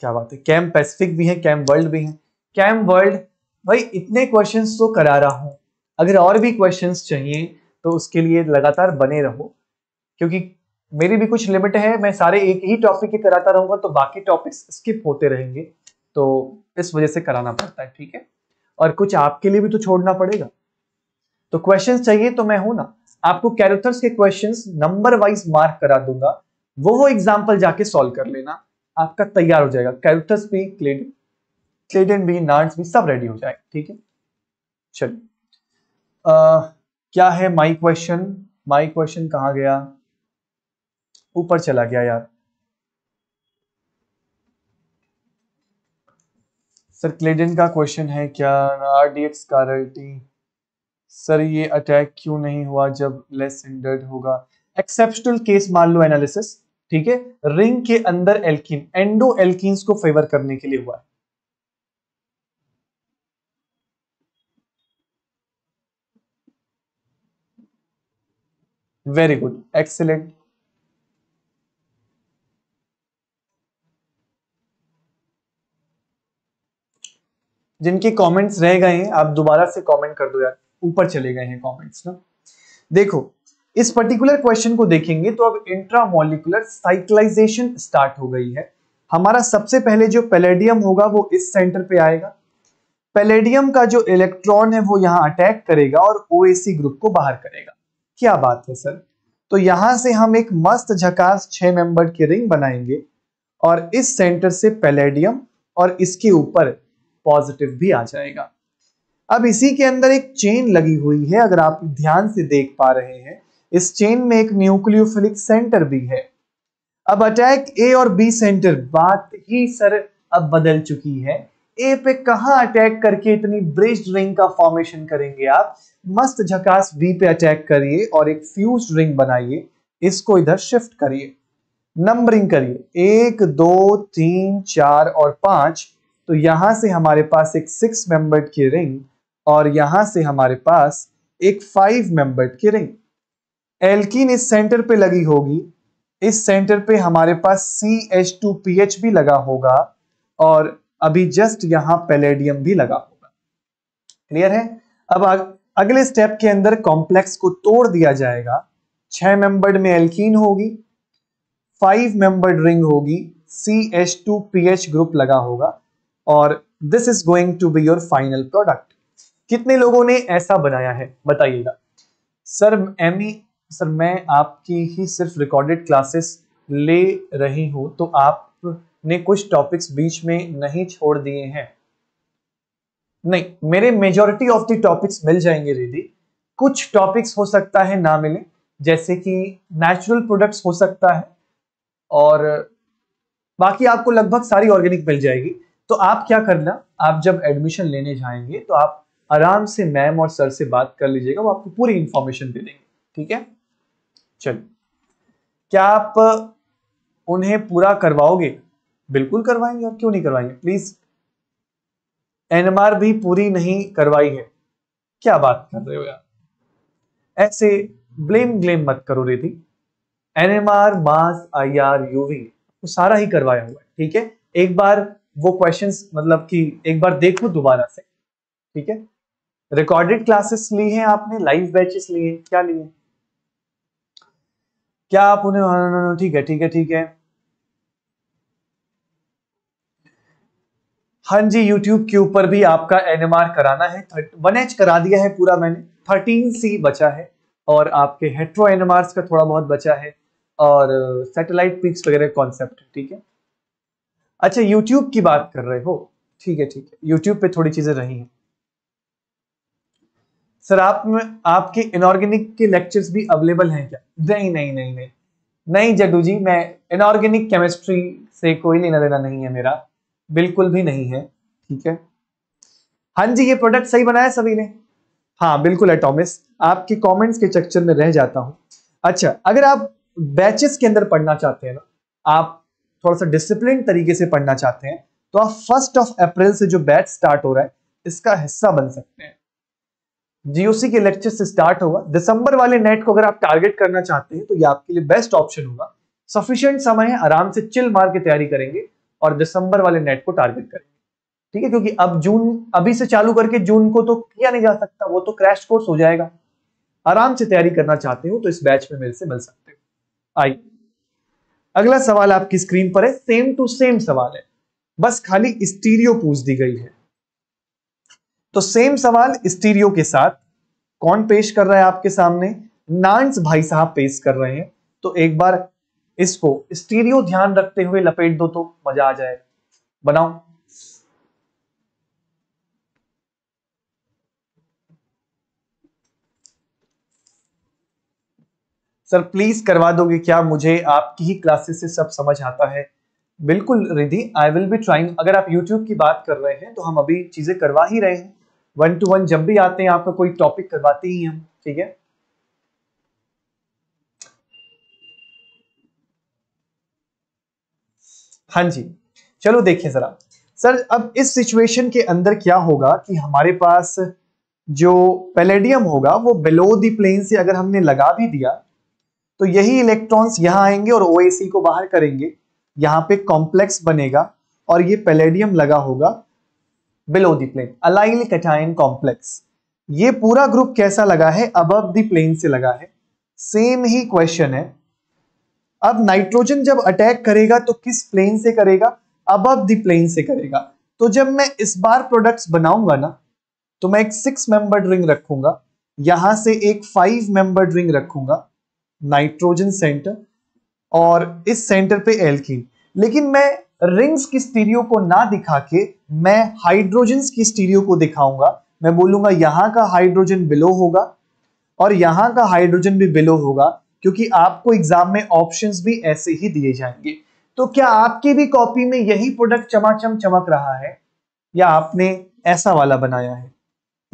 क्या बात है कैम पैसिफिक भी है कैम वर्ल्ड भी है कैम वर्ल्ड भाई इतने क्वेश्चंस तो करा रहा हूं अगर और भी क्वेश्चंस चाहिए तो उसके लिए लगातार बने रहो क्योंकि मेरी भी कुछ लिमिट है मैं सारे एक ही टॉपिक के कराता रहूंगा तो बाकी टॉपिक्स स्किप होते रहेंगे तो इस वजह से कराना पड़ता है ठीक है और कुछ आपके लिए भी तो छोड़ना पड़ेगा तो क्वेश्चन चाहिए तो मैं हूं ना आपको कैरेक्टर्स के क्वेश्चन नंबर वाइज मार्क करा दूंगा वो वो एग्जाम्पल जाके सॉल्व कर लेना आपका तैयार हो जाएगा कैरेक्टर्स भी क्लेडन क्लेडन भी नार्स भी सब रेडी हो जाएगा ठीक है चलिए क्या है माई क्वेश्चन माई क्वेश्चन कहा गया ऊपर चला गया यार सर क्लेडन का क्वेश्चन है क्या आर डी एक्स सर ये अटैक क्यों नहीं हुआ जब लेस इंडर्ड होगा एक्सेप्शनल केस मान लो एनालिसिस ठीक है रिंग के अंदर एल्किन एंडो एल्किन्स को फेवर करने के लिए हुआ है वेरी गुड एक्सेलेंट जिनके कमेंट्स रह गए हैं आप दोबारा से कमेंट कर दो यार ऊपर चले गए हैं कमेंट्स ना देखो इस पर्टिकुलर क्वेश्चन को देखेंगे तो अब इंट्रामोलिकुलर साइक्लाइजेशन स्टार्ट हो गई है हमारा सबसे पहले जो पेलेडियम होगा वो इस सेंटर पे आएगा पेलेडियम का जो इलेक्ट्रॉन है वो यहाँ अटैक करेगा और ओ ग्रुप को बाहर करेगा क्या बात है सर तो यहां से हम एक मस्त झकास छह मेंबर की रिंग बनाएंगे और इस सेंटर से पेलेडियम और इसके ऊपर पॉजिटिव भी आ जाएगा अब इसी के अंदर एक चेन लगी हुई है अगर आप ध्यान से देख पा रहे हैं इस चेन में एक न्यूक्लियोफिलिक सेंटर भी है अब अटैक ए और बी सेंटर बात ही सर अब बदल चुकी है ए पे कहा अटैक करके इतनी ब्रिज रिंग का फॉर्मेशन करेंगे आप मस्त झकास बी पे अटैक करिए और एक फ्यूज रिंग बनाइए इसको इधर शिफ्ट करिए नंबरिंग करिए एक दो तीन चार और पांच तो यहां से हमारे पास एक सिक्स मेंबर्ड की रिंग और यहां से हमारे पास एक फाइव मेंबर्ड की रिंग एल्किन इस सेंटर पे लगी होगी इस सेंटर पे हमारे पास C H two P H भी लगा होगा और अभी जस्ट यहां पेलेडियम भी लगा होगा क्लियर है अब अगले स्टेप के अंदर कॉम्प्लेक्स को तोड़ दिया जाएगा छह मेंबर्ड में एल्कीन होगी फाइव मेंबर्ड रिंग होगी C H two P H group लगा होगा और this is going to be your final product कितने लोगों ने ऐसा बनाया है बताइएगा सर एम सर मैं आपकी ही सिर्फ रिकॉर्डेड क्लासेस ले रही हूं तो आपने कुछ टॉपिक्स बीच में नहीं छोड़ दिए हैं नहीं मेरे मेजोरिटी ऑफ द टॉपिक्स मिल जाएंगे रेडी कुछ टॉपिक्स हो सकता है ना मिले जैसे कि नेचुरल प्रोडक्ट्स हो सकता है और बाकी आपको लगभग सारी ऑर्गेनिक मिल जाएगी तो आप क्या करना आप जब एडमिशन लेने जाएंगे तो आप आराम से मैम और सर से बात कर लीजिएगा वो आपको पूरी इंफॉर्मेशन दे देंगे ठीक है चलिए क्या आप उन्हें पूरा करवाओगे बिल्कुल करवाएंगे आप क्यों नहीं करवाएंगे प्लीज एनएमआर भी पूरी नहीं करवाई है क्या बात कर रहे हो यार ऐसे ब्लेम ग्लेम मत करो रे थी एनएमआर मास आईआर यूवी वो सारा ही करवाया हुआ है ठीक है एक बार वो क्वेश्चंस मतलब कि एक बार देखो दोबारा से ठीक है रिकॉर्डेड क्लासेस ली हैं आपने लाइव बैचेस लिए क्या लिए क्या आप उन्हें हाँ, हाँ, हाँ, ठीक है ठीक है ठीक है हाँ जी यूट्यूब के ऊपर भी आपका एनएमआर कराना है वन एच करा दिया है पूरा मैंने थर्टीन सी बचा है और आपके हेट्रो एनएमआर का थोड़ा बहुत बचा है और सैटेलाइट पिक्स वगैरह कॉन्सेप्ट ठीक है अच्छा यूट्यूब की बात कर रहे हो ठीक है ठीक है यूट्यूब पे थोड़ी चीजें रही हैं सर आप में आपके इनऑर्गेनिक के लेक्चर्स भी अवेलेबल हैं क्या नहीं नहीं नहीं नहीं नहीं जड्डू जी मैं इनऑर्गेनिक केमिस्ट्री से कोई लेना देना नहीं है मेरा बिल्कुल भी नहीं है ठीक है हाँ जी ये प्रोडक्ट सही बनाया सभी ने हाँ बिल्कुल एटोमिस आपके कॉमेंट्स के चक्चर में रह जाता हूँ अच्छा अगर आप बैचेस के अंदर पढ़ना चाहते हैं ना आप थोड़ा सा डिसिप्लिन तरीके से पढ़ना चाहते हैं तो आप फर्स्ट ऑफ अप्रैल से जो बैच स्टार्ट हो रहा है इसका हिस्सा बन सकते हैं जीओसी के लेक्चर से स्टार्ट होगा दिसंबर वाले नेट को अगर आप टारगेट करना चाहते हैं तो ये आपके लिए बेस्ट ऑप्शन होगा सफिशियंट समय है आराम से चिल मार के तैयारी करेंगे और दिसंबर वाले नेट को टारगेट करेंगे ठीक है क्योंकि अब जून अभी से चालू करके जून को तो किया नहीं जा सकता वो तो क्रैश कोर्स हो जाएगा आराम से तैयारी करना चाहते हो तो इस बैच में मेरे से मिल सकते हो आइए अगला सवाल आपकी स्क्रीन पर है सेम टू सेम सवाल है बस खाली स्टीरियो पूछ दी गई है तो सेम सवाल स्टीरियो के साथ कौन पेश कर रहा है आपके सामने नांस भाई साहब पेश कर रहे हैं तो एक बार इसको स्टीरियो ध्यान रखते हुए लपेट दो तो मजा आ जाए बनाओ सर प्लीज करवा दोगे क्या मुझे आपकी ही क्लासेस से सब समझ आता है बिल्कुल Ridhi I will be trying अगर आप यूट्यूब की बात कर रहे हैं तो हम अभी चीजें करवा ही रहे हैं वन टू वन जब भी आते हैं आपका कोई टॉपिक करवाते ही हम ठीक है हाँ जी चलो देखिए जरा सर अब इस सिचुएशन के अंदर क्या होगा कि हमारे पास जो पेलेडियम होगा वो बिलो द प्लेन से अगर हमने लगा भी दिया तो यही इलेक्ट्रॉन्स यहां आएंगे और ओएसी को बाहर करेंगे यहां पे कॉम्प्लेक्स बनेगा और ये पेलेडियम लगा होगा below the plane allyl cation complex ये पूरा ग्रुप कैसा लगा है अब दी प्लेन से लगा है सेम ही क्वेश्चन है अब नाइट्रोजन जब अटैक करेगा तो किस प्लेन से करेगा अब दी प्लेन से करेगा तो जब मैं इस बार प्रोडक्ट्स बनाऊंगा ना तो मैं एक सिक्स मेंबर रिंग रखूंगा यहां से एक फाइव मेंबर रिंग रखूंगा नाइट्रोजन सेंटर और इस सेंटर पे एल्किन लेकिन मैं रिंग्स की स्टीरियो को ना दिखा के मैं हाइड्रोजन की स्टीरियो को दिखाऊंगा मैं बोलूंगा यहां का हाइड्रोजन बिलो होगा और यहां का हाइड्रोजन भी बिलो होगा क्योंकि आपको एग्जाम में ऑप्शंस भी ऐसे ही दिए जाएंगे तो क्या आपके भी कॉपी में यही प्रोडक्ट चमाचम चमक रहा है या आपने ऐसा वाला बनाया है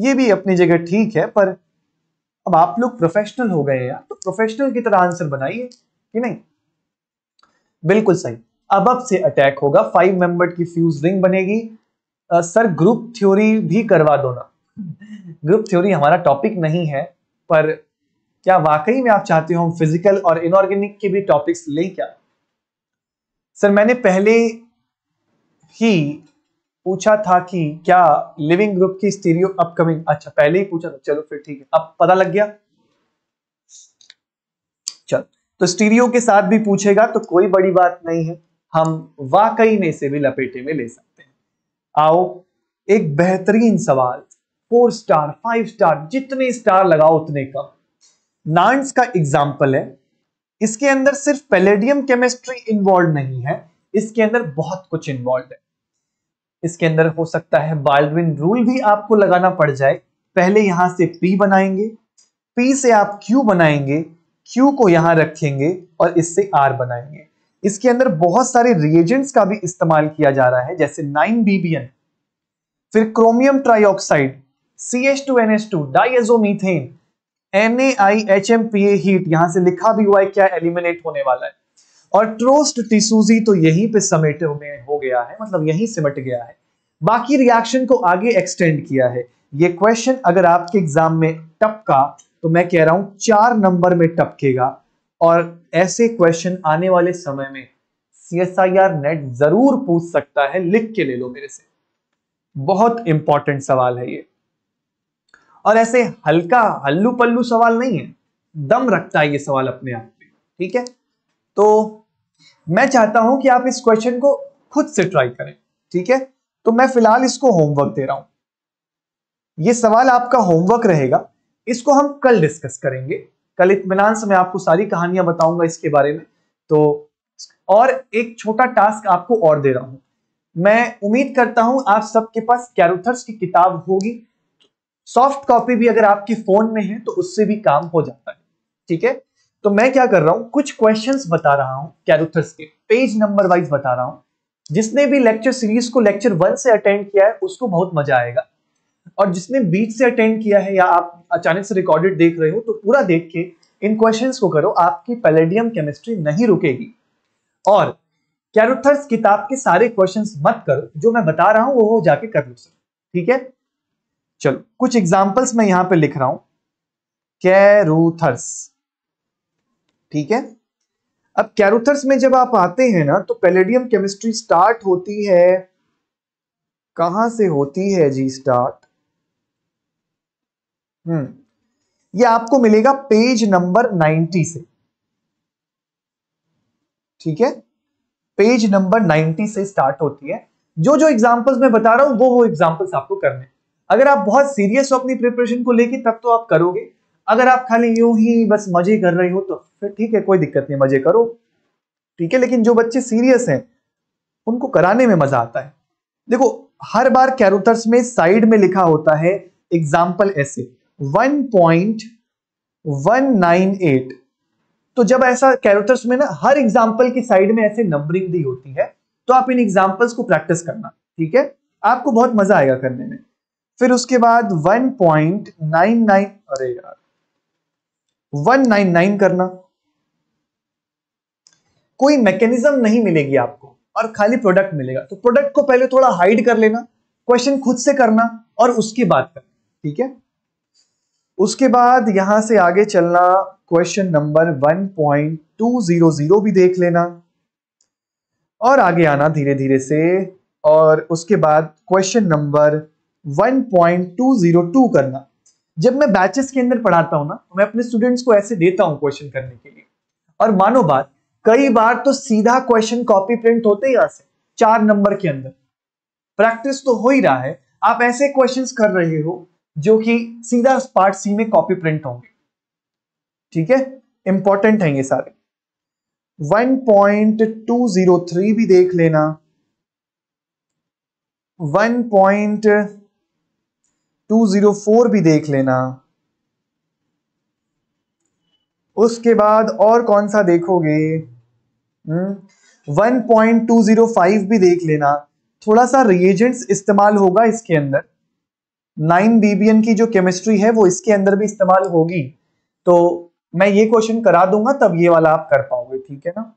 ये भी अपनी जगह ठीक है पर अब आप लोग प्रोफेशनल हो गए यार तो प्रोफेशनल की तरह आंसर बनाइए कि नहीं बिल्कुल सही अब अब से अटैक होगा फाइव मेंबर की फ्यूज रिंग बनेगी आ, सर ग्रुप थ्योरी भी करवा दो ना ग्रुप थ्योरी हमारा टॉपिक नहीं है पर क्या वाकई में आप चाहते हो हम फिजिकल और इनऑर्गेनिक के भी टॉपिक्स लें क्या सर मैंने पहले ही पूछा था कि क्या लिविंग ग्रुप की स्टीरियो अपकमिंग अच्छा पहले ही पूछा था चलो फिर ठीक है अब पता लग गया चल तो स्टीरियो के साथ भी पूछेगा तो कोई बड़ी बात नहीं है हम वाकई में से भी लपेटे में ले सकते हैं आओ एक बेहतरीन सवाल फोर स्टार फाइव स्टार जितने स्टार लगाओ उतने कम नांस का एग्जाम्पल है इसके अंदर सिर्फ पेलेडियम केमिस्ट्री इन्वॉल्व नहीं है इसके अंदर बहुत कुछ इन्वॉल्व है इसके अंदर हो सकता है बाल्डविन रूल भी आपको लगाना पड़ जाए पहले यहां से पी बनाएंगे पी से आप क्यू बनाएंगे क्यू को यहां रखेंगे और इससे आर बनाएंगे इसके अंदर बहुत सारे रिएजेंट्स का भी इस्तेमाल किया जा रहा है जैसे नाइन बीबीएन फिर chromium trioxide C H two N H two diazomethane N A I H M P A heat यहां से लिखा भी हुआ है क्या एलिमिनेट होने वाला है और ट्रोस्ट टिशूजी तो यहीं पे समेट में हो गया है मतलब यहीं सिमट गया है बाकी रिएक्शन को आगे एक्सटेंड किया है ये क्वेश्चन अगर आपके एग्जाम में टपका तो मैं कह रहा हूं चार नंबर में टपकेगा और ऐसे क्वेश्चन आने वाले समय में C S I R NET जरूर पूछ सकता है लिख के ले लो मेरे से बहुत इंपॉर्टेंट सवाल है ये और ऐसे हल्का हल्लू पल्लू सवाल नहीं है दम रखता है ये सवाल अपने आप में ठीक है तो मैं चाहता हूं कि आप इस क्वेश्चन को खुद से ट्राई करें ठीक है तो मैं फिलहाल इसको होमवर्क दे रहा हूं ये सवाल आपका होमवर्क रहेगा इसको हम कल डिस्कस करेंगे कल इतमान से मैं आपको सारी कहानियां बताऊंगा इसके बारे में तो और एक छोटा टास्क आपको और दे रहा हूं मैं उम्मीद करता हूं आप सबके पास कैरोथर्स की किताब होगी सॉफ्ट कॉपी भी अगर आपके फोन में है तो उससे भी काम हो जाता है ठीक है तो मैं क्या कर रहा हूं कुछ क्वेश्चंस बता रहा हूं कैरुथर्स के पेज नंबर वाइज बता रहा हूं जिसने भी लेक्चर सीरीज को लेक्चर वन से अटेंड किया है उसको बहुत मजा आएगा और जिसने बीच से अटेंड किया है या आप अचानक से रिकॉर्डेड देख रहे हो तो पूरा देख के इन क्वेश्चन को करो आपकी पैलेडियम केमिस्ट्री नहीं रुकेगी और कैरुथर्स किताब के सारे क्वेश्चन मत करो जो मैं बता रहा हूं वो जाके कर लो सर ठीक है चलो कुछ एग्जाम्पल्स मैं यहां पर लिख रहा हूं कैरूथर्स ठीक है अब कैरोथर्स में जब आप आते हैं ना तो पैलेडियम केमिस्ट्री स्टार्ट होती है कहां से होती है जी स्टार्ट हम्म ये आपको मिलेगा पेज नंबर 90 से ठीक है पेज नंबर 90 से स्टार्ट होती है जो जो एग्जांपल्स मैं बता रहा हूं वो वो एग्जांपल्स आपको करने अगर आप बहुत सीरियस हो अपनी प्रिपरेशन को लेके तब तो आप करोगे अगर आप खाली यूं ही बस मजे कर रहे हो तो फिर ठीक है कोई दिक्कत नहीं मजे करो ठीक है लेकिन जो बच्चे सीरियस हैं उनको कराने में मजा आता है देखो हर बार कैरोथर्स में साइड में लिखा होता है एग्जाम्पल ऐसे एट तो जब ऐसा कैरोथर्स में ना हर एग्जाम्पल की साइड में ऐसे नंबरिंग दी होती है तो आप इन एग्जाम्पल्स को प्रैक्टिस करना ठीक है आपको बहुत मजा आएगा करने में फिर उसके बाद 1.99 अरे यार 199 करना कोई मैकेनिज्म नहीं मिलेगी आपको और खाली प्रोडक्ट मिलेगा तो प्रोडक्ट को पहले थोड़ा हाइड कर लेना क्वेश्चन खुद से करना और उसके बाद करना ठीक है उसके बाद यहां से आगे चलना क्वेश्चन नंबर 1.200 भी देख लेना और आगे आना धीरे धीरे से और उसके बाद क्वेश्चन नंबर 1.202 करना जब मैं बैचेस के अंदर पढ़ाता हूँ ना तो मैं अपने स्टूडेंट्स को ऐसे देता हूँ क्वेश्चन करने के लिए और मानो बात कई बार तो सीधा क्वेश्चन कॉपी प्रिंट होते ही ऐसे चार नंबर के अंदर प्रैक्टिस तो हो ही रहा है आप ऐसे क्वेश्चंस कर रहे हो जो कि सीधा पार्ट सी में कॉपी प्रिंट होंगे ठीक है इंपॉर्टेंट है ये सारे 1.203 भी देख लेना 1. 204 भी देख लेना उसके बाद और कौन सा देखोगे हम्म, one point two zero five भी देख लेना थोड़ा सा रिएजेंट्स इस्तेमाल होगा इसके अंदर नाइन बीबीएन की जो केमिस्ट्री है वो इसके अंदर भी इस्तेमाल होगी तो मैं ये क्वेश्चन करा दूंगा तब ये वाला आप कर पाओगे ठीक है ना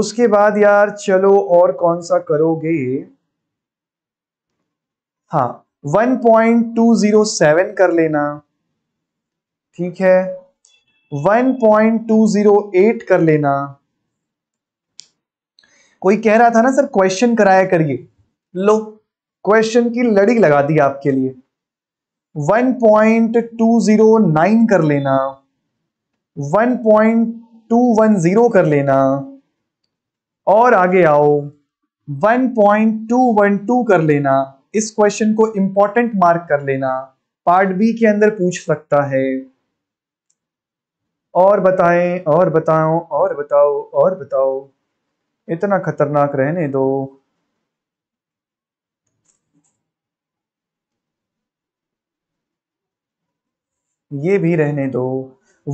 उसके बाद यार चलो और कौन सा करोगे हाँ 1.207 कर लेना ठीक है 1.208 कर लेना कोई कह रहा था ना सर क्वेश्चन कराया करिए लो क्वेश्चन की लड़ी लगा दी आपके लिए 1.209 कर लेना 1.210 कर लेना और आगे आओ 1.212 कर लेना इस क्वेश्चन को इंपॉर्टेंट मार्क कर लेना पार्ट बी के अंदर पूछ सकता है और बताएं और बताओ और बताओ और बताओ इतना खतरनाक रहने दो ये भी रहने दो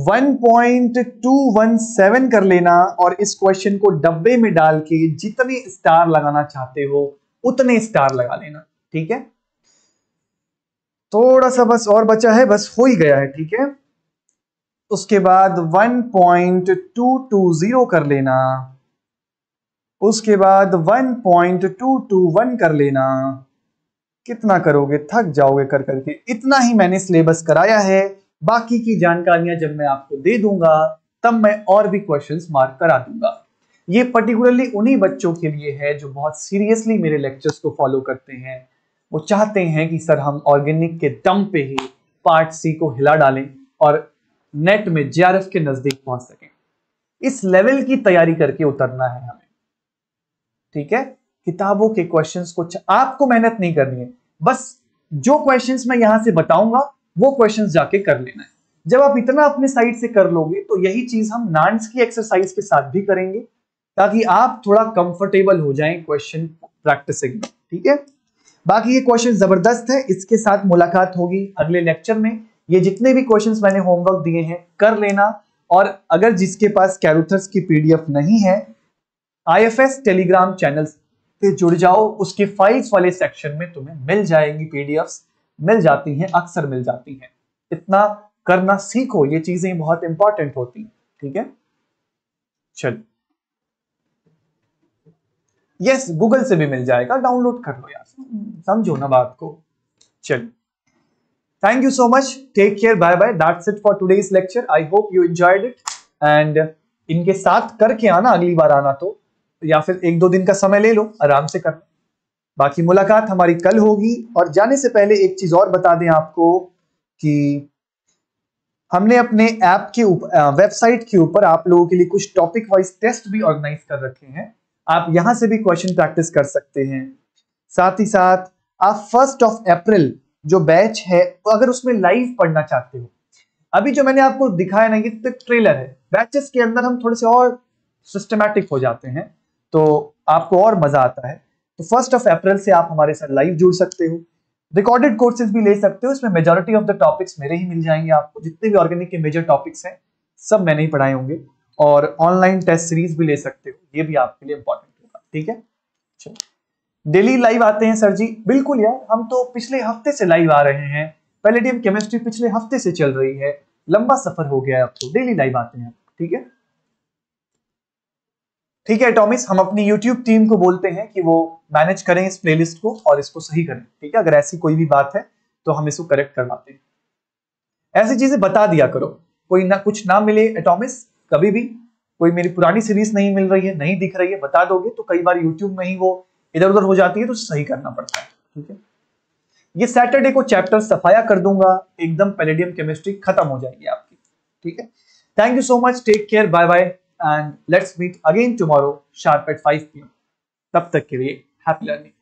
1.217 कर लेना और इस क्वेश्चन को डब्बे में डाल के जितने स्टार लगाना चाहते हो उतने स्टार लगा लेना ठीक है थोड़ा सा बस और बचा है बस हो ही गया है ठीक है उसके बाद 1.220 कर लेना उसके बाद 1.221 कर लेना कितना करोगे थक जाओगे कर करके इतना ही मैंने सिलेबस कराया है बाकी की जानकारियां जब मैं आपको दे दूंगा तब मैं और भी क्वेश्चंस मार्क करा दूंगा ये पर्टिकुलरली उन्हीं बच्चों के लिए है जो बहुत सीरियसली मेरे लेक्चर्स को फॉलो करते हैं वो चाहते हैं कि सर हम ऑर्गेनिक के दम पे ही पार्ट सी को हिला डालें और नेट में जे के नजदीक पहुंच सकें इस लेवल की तैयारी करके उतरना है हमें ठीक है किताबों के क्वेश्चंस कुछ आपको मेहनत नहीं करनी है बस जो क्वेश्चंस मैं यहां से बताऊंगा वो क्वेश्चंस जाके कर लेना है जब आप इतना अपने साइड से कर लोगे तो यही चीज हम नान्स की एक्सरसाइज के साथ भी करेंगे ताकि आप थोड़ा कंफर्टेबल हो जाएं क्वेश्चन प्रैक्टिसिंग में ठीक है बाकी ये क्वेश्चन जबरदस्त है इसके साथ मुलाकात होगी अगले लेक्चर में ये जितने भी क्वेश्चन मैंने होमवर्क दिए हैं कर लेना और अगर जिसके पास कैरूथर्स की पीडीएफ नहीं है आईएफएस टेलीग्राम चैनल से जुड़ जाओ उसके फाइल्स वाले सेक्शन में तुम्हें मिल जाएंगी पीडीएफ्स मिल जाती हैं अक्सर मिल जाती हैं इतना करना सीखो ये चीजें बहुत इंपॉर्टेंट होती हैं ठीक है चलो यस गूगल से भी मिल जाएगा डाउनलोड कर लो यार समझो ना बात को चलिए thank you so much take care bye bye that's it for today's lecture I hope you enjoyed it and इनके साथ करके आना अगली बार आना तो या फिर एक दो दिन का समय ले लो आराम से कर बाकी मुलाकात हमारी कल होगी और जाने से पहले एक चीज और बता दें आपको कि हमने अपने ऐप के ऊपर वेबसाइट के ऊपर आप लोगों के लिए कुछ टॉपिक वाइज टेस्ट भी ऑर्गेनाइज कर रखे हैं आप यहां से भी क्वेश्चन प्रैक्टिस कर सकते हैं साथ ही साथ आप फर्स्ट ऑफ अप्रैल जो बैच है तो अगर उसमें लाइव पढ़ना चाहते हो अभी जो मैंने आपको दिखाया ना ये तो ट्रेलर है बैचेस के अंदर हम थोड़े से और सिस्टमेटिक हो जाते हैं तो आपको और मजा आता है तो फर्स्ट ऑफ अप्रैल से आप हमारे साथ लाइव जुड़ सकते हो रिकॉर्डेड कोर्सेज भी ले सकते हो इसमें मेजोरिटी ऑफ द टॉपिक्स मेरे ही मिल जाएंगे आपको जितने भी ऑर्गेनिक के मेजर टॉपिक्स हैं सब मैंने ही पढ़ाए होंगे और ऑनलाइन टेस्ट सीरीज भी ले सकते हो ये भी आपके लिए इंपॉर्टेंट होगा ठीक है चलो डेली लाइव आते हैं सर जी बिल्कुल यार हम तो पिछले हफ्ते से लाइव आ रहे हैं पैलेडियम केमिस्ट्री पिछले हफ्ते से चल रही है लंबा सफर हो गया है अब तो डेली लाइव आते हैं ठीक है ठीक है टॉमिस हम अपनी यूट्यूब टीम को बोलते हैं कि वो मैनेज करें इस प्लेलिस्ट को और इसको सही करें ठीक है अगर ऐसी कोई भी बात है तो हम इसको करेक्ट करवाते हैं ऐसी चीजें बता दिया करो कोई ना कुछ ना मिले एटॉमिस कभी भी कोई मेरी पुरानी सीरीज नहीं मिल रही है नहीं दिख रही है बता दोगे तो कई बार यूट्यूब में ही वो इधर उधर हो जाती है तो सही करना पड़ता है ठीक है ये सैटरडे को चैप्टर सफाया कर दूंगा एकदम पेलेडियम केमिस्ट्री खत्म हो जाएगी आपकी ठीक है thank you so much take care bye bye and let's meet again tomorrow sharp at five P तब तक के लिए हैप्पी लर्निंग